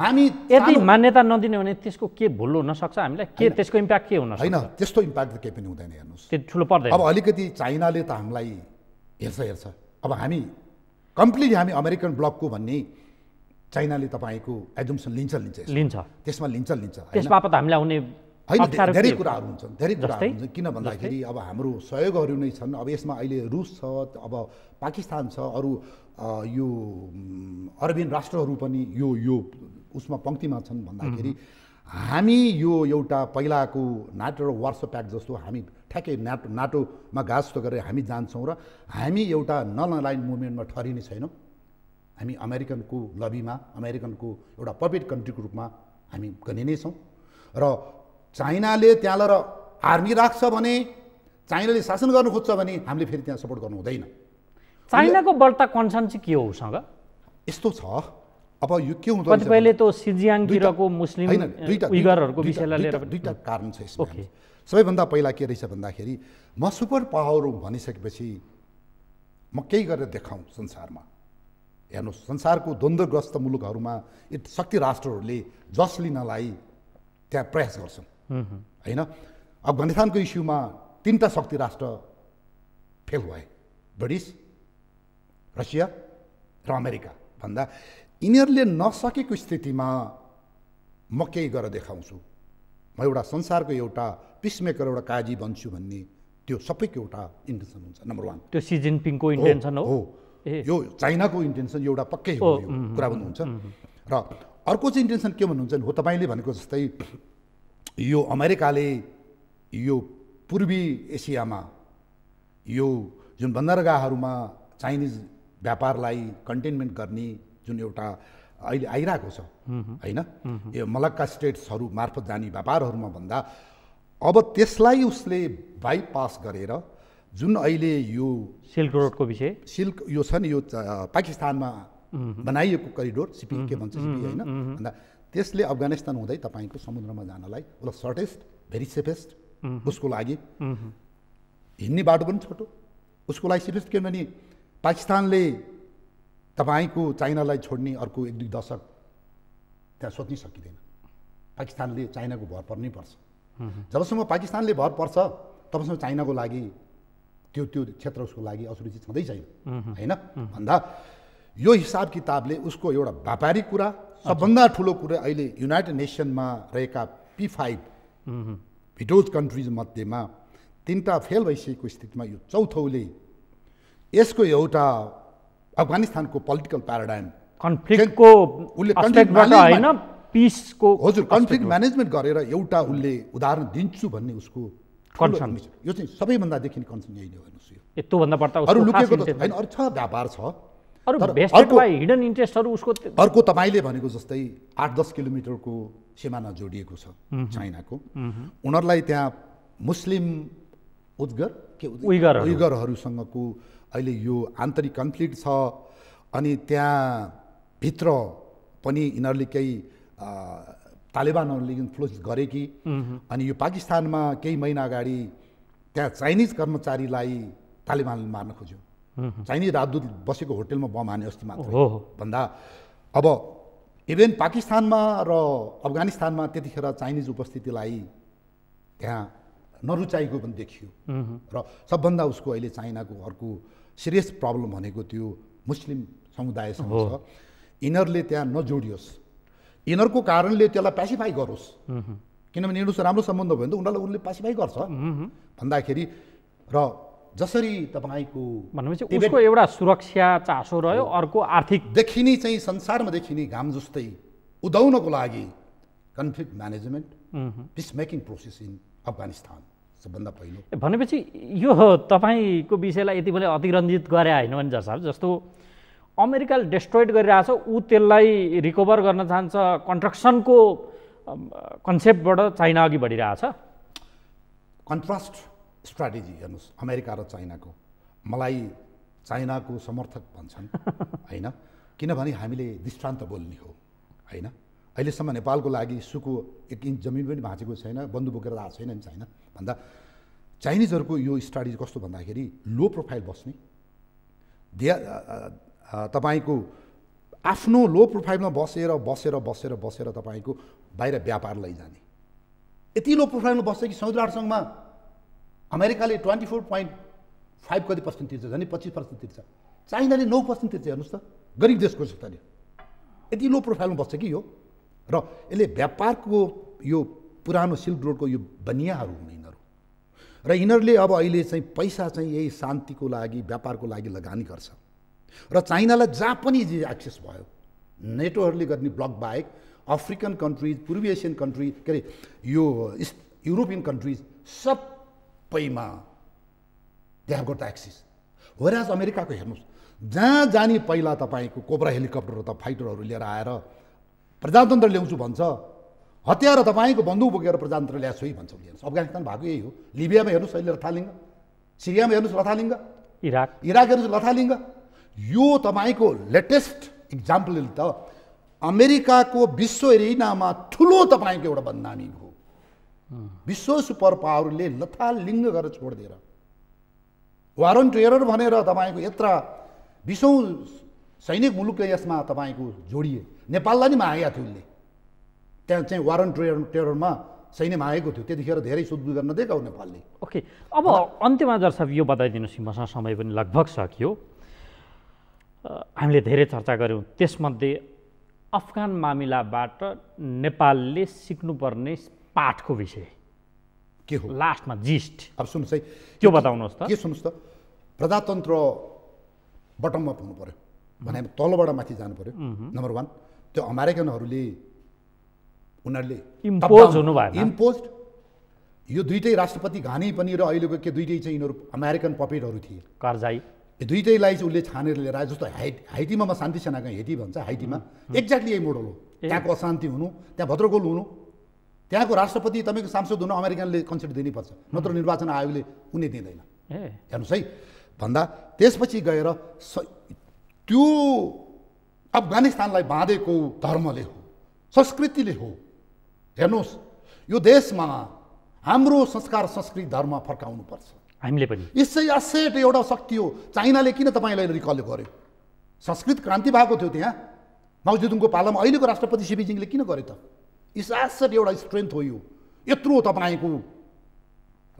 हामी यदि मान्यता नदिने भने त्यसको के भुल हुनसक्छ हामीलाई के त्यसको इम्प्याक्ट के हुन होइन त्यस्तो इम्प्याक्ट त केही पनि हुँदैन हेर्नुहोस् त्यो ठुलो पर्दैन अब अलिकति चाइनाले त हामीलाई हेर्छ हेर्छ अब हामी कम्प्लिटली हामी अमेरिकन ब्लकको भन्ने चाइनाले तपाईँको एजुम्सन लिन्छ लिन्छ लिन्छ त्यसमा लिन्छ लिन्छ त्यसबापत हामीलाई आउने होइन धेरै कुराहरू हुन्छन् धेरै कुराहरू हुन्छन् किन भन्दाखेरि अब हाम्रो सहयोगहरू नै छन् अब यसमा अहिले रुस छ अब पाकिस्तान छ अरू यो अरबियन राष्ट्रहरू पनि यो यो उसमा पङ्क्तिमा छन् भन्दाखेरि हामी यो एउटा पहिलाको नाटो र वार्सो प्याक जस्तो हामी ठ्याक्कै नाटो नाटोमा गास्तो गरेर हामी जान्छौँ र हामी एउटा नन अलाइन मुभमेन्टमा ठरिने छैनौँ हामी अमेरिकनको लबीमा अमेरिकनको एउटा पपेट कन्ट्रीको रूपमा हामी गने नै छौँ र चाइनाले त्यहाँ आर्मी राख्छ भने चाइनाले शासन गर्नु खोज्छ भने हामीले फेरि त्यहाँ सपोर्ट गर्नु हुँदैन चाइनाको बढ्ता कन्सर्न चाहिँ के हो उसँग यस्तो छ अब यो के हुन्छ पहिले त सिजियाङतिरको मुस्लिम उइगरहरूको विषयलाई लिएर दुईवटा कारण छ यसमा सबैभन्दा पहिला के रहेछ भन्दाखेरि म सुपर पावर भनिसकेपछि म केही गरेर देखाउँ संसारमा हेर्नुहोस् संसारको द्वन्द्वग्रस्त मुलुकहरूमा शक्ति राष्ट्रहरूले जस लिनलाई त्यहाँ प्रयास गर्छन् होइन अफगानिस्तानको इस्युमा तिनवटा शक्ति राष्ट्र फेल भए ब्रिटिस रसिया र अमेरिका भन्दा यिनीहरूले नसकेको स्थितिमा म केही गरेर देखाउँछु म एउटा संसारको एउटा पिसमेकर एउटा काजी बन्छु भन्ने त्यो सबैको एउटा इन्टेन्सन हुन्छ नम्बर वान त्यो सी जिनपिङको इन्टेन्सन हो यो चाइनाको इन्टेन्सन एउटा पक्कै हो यो कुरा भन्नुहुन्छ र अर्को चाहिँ इन्टेन्सन के भन्नुहुन्छ हो तपाईँले भनेको जस्तै यो अमेरिकाले यो पूर्वी एसियामा यो जुन बन्दरगाहहरूमा चाइनिज व्यापारलाई कन्टेन्मेन्ट गर्ने जुन एउटा अहिले आइरहेको छ होइन यो मलक्का स्टेट्सहरू मार्फत जाने व्यापारहरूमा भन्दा अब त्यसलाई उसले बाइपास गरेर जुन अहिले यो सिल्क रोडको विषय सिल्क यो छ नि यो पाकिस्तानमा बनाइएको करिडोर सिपी के भन्छ सिपी होइन भन्दा त्यसले अफगानिस्तान हुँदै तपाईँको समुद्रमा जानलाई उसलाई सर्टेस्ट भेरी सेफेस्ट उसको लागि हिँड्ने बाटो पनि छोटो उसको लागि सेफेस्ट किनभने पाकिस्तानले तपाईँको चाइनालाई छोड्ने अर्को एक दुई दशक त्यहाँ सोध्नै सकिँदैन पाकिस्तानले चाइनाको भर पर्नै पर्छ जबसम्म पाकिस्तानले भर पर्छ तबसम्म चाइनाको लागि त्यो त्यो क्षेत्र उसको लागि असुरुचि छँदै छैन होइन भन्दा यो हिसाब किताबले उसको एउटा व्यापारिक कुरा सबभन्दा ठुलो कुरा अहिले युनाइटेड नेसनमा रहेका पी फाइभ भिडोज कन्ट्रिज मध्येमा तिनवटा फेल भइसकेको स्थितिमा यो चौथौले यसको एउटा अफगानिस्तानको पोलिटिकल प्याराडाइम कन्फ्लिक्टको उसले कन्फ्लिक्ट हजुर कन्फ्लिक्ट म्यानेजमेन्ट गरेर एउटा उसले उदाहरण दिन्छु भन्ने उसको कन्सर्न यो चाहिँ सबैभन्दा देखिने कन्सर्न यही नै हो हेर्नुहोस् यो भन्दा बढ्ता अरू लुकेको त होइन अरू छ व्यापार छ हिडन इन्ट्रेस्टहरू उसको अर्को तपाईँले भनेको जस्तै आठ दस किलोमिटरको सिमाना जोडिएको छ चाइनाको उनीहरूलाई त्यहाँ मुस्लिम उद्गर के उइगरहरूसँगको अहिले यो आन्तरिक कन्फ्लिक्ट छ अनि त्यहाँ भित्र पनि यिनीहरूले केही तालिबानहरूले इन्फ्लुएन्स गरे कि अनि यो पाकिस्तानमा केही महिना अगाडि त्यहाँ चाइनिज कर्मचारीलाई तालिबानले मार्न खोज्यो चाइनिज राजदूत बसेको होटेलमा बम हाने अस्ति मात्र भन्दा अब इभेन पाकिस्तानमा र अफगानिस्तानमा त्यतिखेर चाइनिज उपस्थितिलाई त्यहाँ नरुचाएको पनि देखियो र सबभन्दा उसको अहिले चाइनाको अर्को सिरियस प्रब्लम भनेको त्यो मुस्लिम समुदायसँग छ यिनीहरूले त्यहाँ नजोडियोस् यिनीहरूको कारणले त्यसलाई प्यासिफाई गरोस् किनभने यिनीहरू राम्रो सम्बन्ध भयो भने त उनीहरूलाई उसले प्यासिफाई गर्छ भन्दाखेरि र जसरी तपाईँको भनेपछि उसको एउटा सुरक्षा चासो रह्यो अर्को आर्थिक देखिने चाहिँ संसारमा देखिने घाम जस्तै उदाउनको लागि conflict management peace making process in Afghanistan सबभन्दा पहिलो भनेपछि यो तपाईँको विषयलाई यति बेला अतिरञ्जित गरे होइन भने जस्तो अमेरिकाले डेस्ट्रोइड गरिरहेछ ऊ त्यसलाई रिकभर गर्न चाहन्छ कन्ट्रक्सनको कन्सेप्टबाट चाइना अघि बढिरहेछ कन्ट्रास्ट स्ट्राटेजी हेर्नुहोस् अमेरिका र चाइनाको मलाई चाइनाको समर्थक भन्छन् [LAUGHS] होइन किनभने हामीले दृष्टान्त बोल्ने हो होइन अहिलेसम्म नेपालको लागि सुको एक इन्च जमिन पनि भाँचेको छैन बन्दु बोकेर आएको छैन नि चाइना भन्दा चाइनिजहरूको यो स्ट्राटेजी कस्तो भन्दाखेरि लो प्रोफाइल बस्ने दे तपाईँको आफ्नो लो प्रोफाइलमा बसेर बसेर बसेर बसेर तपाईँको बाहिर व्यापार लैजाने यति लो प्रोफाइलमा बस्छ कि संयुक्त राष्ट्रसङ्घमा अमेरिकाले ट्वेन्टी फोर पोइन्ट फाइभ कति पर्सेन्ट तिर्छ झन् पच्चिस पर्सेन्ट तिर्छ चाइनाले नौ पर्सेन्ट तिर्छ हेर्नुहोस् त गरिब देशको क्षेत्रले यति लो प्रोफाइलमा बस्छ कि यो र यसले व्यापारको यो पुरानो सिल्क रोडको यो बनियाहरू हुन् यिनीहरू र यिनीहरूले अब अहिले चाहिँ पैसा चाहिँ यही शान्तिको लागि व्यापारको लागि लगानी गर्छ र चाइनालाई पनि पनि एक्सेस भयो नेटोहरूले गर्ने ब्लक बाहेक अफ्रिकन कन्ट्रिज पूर्वी एसियन कन्ट्री के अरे यो युरोपियन कन्ट्रिज सबैमा they have got the axis होराज अमेरिकाको हेर्नुहोस् जहाँ जाने पहिला तपाईँको कोब्रा हेलिकप्टर त फाइटरहरू लिएर आएर प्रजातन्त्र ल्याउँछु भन्छ हतियार तपाईँको बन्दुक बोकेर प्रजातन्त्र ल्याएको छु है भन्छ हेर्नुहोस् अफगानिस्तान भएको यही हो लिबियामा हेर्नुहोस् अहिले रथालिङ्ग सिरियामा हेर्नुहोस् रथालिङ्ग इराक इराक हेर्नुहोस् लथालिङ्ग यो तपाईँको लेटेस्ट इक्जाम्पल त अमेरिकाको विश्व एरिनामा ठुलो तपाईँको एउटा बदनामी हो विश्व सुपर पावरले लथालिङ्ग गरेर छोडिदिएर वारन एरर भनेर तपाईँको यत्र बिसौँ सैनिक मुलुकले यसमा तपाईँको जोडिए नेपाललाई नि मागेको थियो उसले त्यहाँ चाहिँ वारन टेर टेररमा सैन्य आएको थियो त्यतिखेर धेरै सोधबुझ गर्न दिएको नेपालले ओके अब अन्त्यमा जर्सा यो बताइदिनुहोस् मसँग समय पनि लगभग सकियो हामीले धेरै चर्चा गऱ्यौँ त्यसमध्ये अफगान मामिलाबाट नेपालले सिक्नुपर्ने पाठको विषय के हो लास्टमा जिस्ट अब सुन्नुहोस् है त्यो बताउनुहोस् त के सुन्नुहोस् त प्रजातन्त्र बटम अप हुनु पऱ्यो भने तलबाट माथि जानु पऱ्यो नम्बर वान त्यो अमेरिकनहरूले उनीहरूले इम्पोज हुनु भयो इम्पोज यो दुइटै राष्ट्रपति घानी पनि र अहिलेको के दुइटै चाहिँ यिनीहरू अमेरिकन पपेटहरू थिए कर्जाई दुइटैलाई चाहिँ उसले छानेर लिएर आयो जस्तो हाइट हाइटीमा म शान्ति सेनाको हेटी भन्छ हाइटीमा एक्ज्याक्टली यही मोडल हो त्यहाँको अशान्ति हुनु त्यहाँ भद्रगोल हुनु त्यहाँको राष्ट्रपति तपाईँको सांसद हुनु अमेरिकनले कन्सेप्ट दिनैपर्छ नत्र निर्वाचन आयोगले उनी दिँदैन हेर्नुहोस् है भन्दा त्यसपछि गएर स त्यो अफगानिस्तानलाई बाँधेको धर्मले हो संस्कृतिले हो हेर्नुहोस् यो देशमा हाम्रो संस्कार संस्कृति धर्म फर्काउनुपर्छ हामीले पनि यसै एसेट एउटा शक्ति हो चाइनाले किन तपाईँलाई रिकल गर्यो संस्कृत क्रान्ति भएको थियो त्यहाँ माउजुदुङको पालामा अहिलेको राष्ट्रपति सिपिजिङले किन गरे त सेट एउटा स्ट्रेन्थ हो यो यत्रो तपाईँको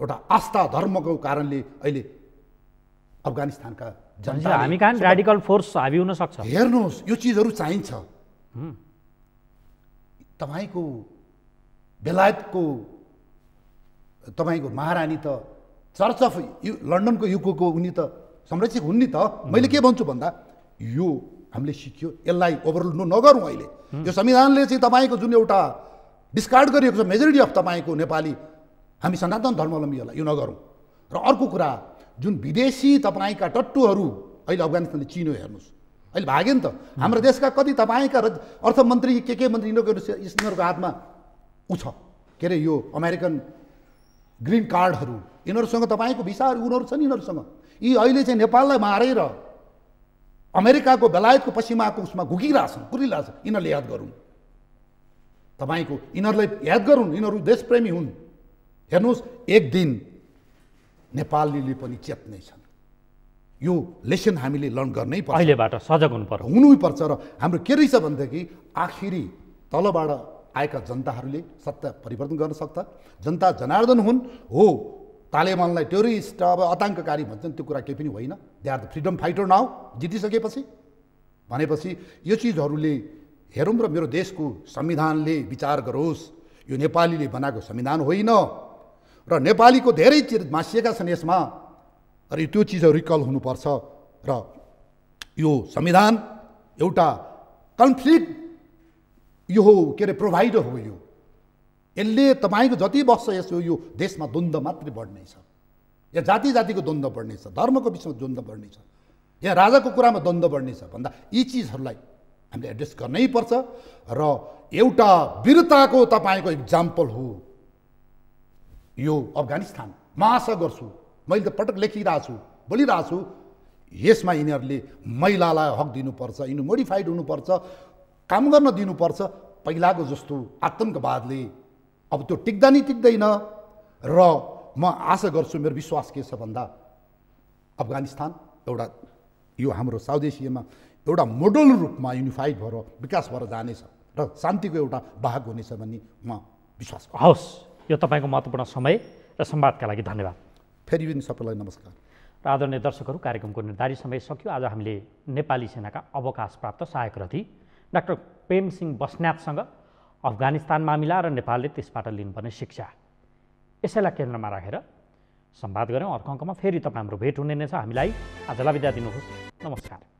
एउटा आस्था धर्मको कारणले अहिले अफगानिस्तानका जनता हामी कहाँ रेडिकल फोर्स हाबी हुन सक्छ हेर्नुहोस् यो चिजहरू चाहिन्छ तपाईँको बेलायतको तपाईँको महारानी त चर्च अफ यु लन्डनको युकोको उनी त संरक्षक हुन् नि त मैले के भन्छु भन्दा यो हामीले सिक्यो यसलाई ओभरल नगरौँ अहिले यो संविधानले चाहिँ तपाईँको जुन एउटा डिस्कार्ड गरिएको छ मेजोरिटी अफ तपाईँको नेपाली हामी सनातन धर्मावलम्बीहरूलाई यो नगरौँ र अर्को कुरा जुन विदेशी तपाईँका टट्टुहरू अहिले अफगानिस्तानले चिन्यो हेर्नुहोस् अहिले भाग्यो नि त हाम्रो देशका कति तपाईँका अर्थमन्त्री के के मन्त्री यिनीहरूको यिनीहरूको हातमा ऊ छ के अरे यो अमेरिकन ग्रिन कार्डहरू यिनीहरूसँग तपाईँको भिसाहरू उनीहरू छन् यिनीहरूसँग यी अहिले चाहिँ नेपाललाई मारेर अमेरिकाको बेलायतको पश्चिमाको उसमा घुकिरहेछन् कुरिरहेछन् यिनीहरूले याद गरौँ तपाईँको यिनीहरूलाई याद गरौँ यिनीहरू देशप्रेमी हुन् हेर्नुहोस् एक दिन नेपालीले पनि चेप्ने छन् यो लेसन हामीले लर्न गर्नै पर्छ अहिलेबाट सजग हुनु पर्छ हुनुपर्छ र हाम्रो के रहेछ भनेदेखि आखिरी तलबाट आएका जनताहरूले सत्ता परिवर्तन गर्न सक्छ जनता जनार्दन हुन् हो तालेबानलाई टेरिस्ट अब आतङ्ककारी भन्छन् त्यो कुरा केही पनि होइन they are the freedom fighter now जितिसकेपछि भनेपछि यो चिजहरूले हेरौँ र मेरो देशको संविधानले विचार गरोस् यो नेपालीले बनाएको संविधान होइन र नेपालीको धेरै चिज मासिएका छन् यसमा र त्यो चिजहरू रिकल हुनुपर्छ र यो संविधान एउटा कन्फ्लिक्ट यो हो के अरे प्रोभाइडर हो यो यसले तपाईँको जति बस्छ यसो यो देशमा द्वन्द्व मात्रै बढ्नेछ छ यहाँ जाति जातिको द्वन्द्व बढ्नेछ धर्मको विषयमा द्वन्द्व बढ्नेछ छ यहाँ राजाको कुरामा द्वन्द्व बढ्ने छ भन्दा यी चिजहरूलाई हामीले एड्रेस गर्नै पर्छ र एउटा वीरताको तपाईँको इक्जाम्पल हो यो अफगानिस्तान म आशा गर्छु मैले त पटक लेखिरहेको छु बोलिरहेको छु यसमा यिनीहरूले महिलालाई हक दिनुपर्छ यिनी मोडिफाइड हुनुपर्छ काम गर्न दिनुपर्छ पहिलाको जस्तो आतङ्कवादले अब त्यो टिक्दा नि टिक्दैन र म आशा गर्छु मेरो विश्वास के छ भन्दा अफगानिस्तान एउटा यो हाम्रो साउथ एसियामा एउटा मोडल रूपमा युनिफाइड भएर विकास भएर जानेछ र शान्तिको एउटा भाग हुनेछ भन्ने म विश्वास हवस् यो तपाईँको महत्त्वपूर्ण समय र संवादका लागि धन्यवाद फेरि पनि सबैलाई नमस्कार र आदरणीय दर्शकहरू कार्यक्रमको निर्धारित समय सक्यो आज हामीले नेपाली सेनाका अवकाश प्राप्त सहायक रथी डाक्टर प्रेमसिंह बस्नाथसँग अफगानिस्तान मामिला र नेपालले त्यसबाट लिनुपर्ने शिक्षा यसैलाई केन्द्रमा राखेर संवाद गऱ्यौँ अर्को अङ्कमा फेरि तपाईँ हाम्रो भेट हुने नै छ हामीलाई आजलाई बिदा दिनुहोस् नमस्कार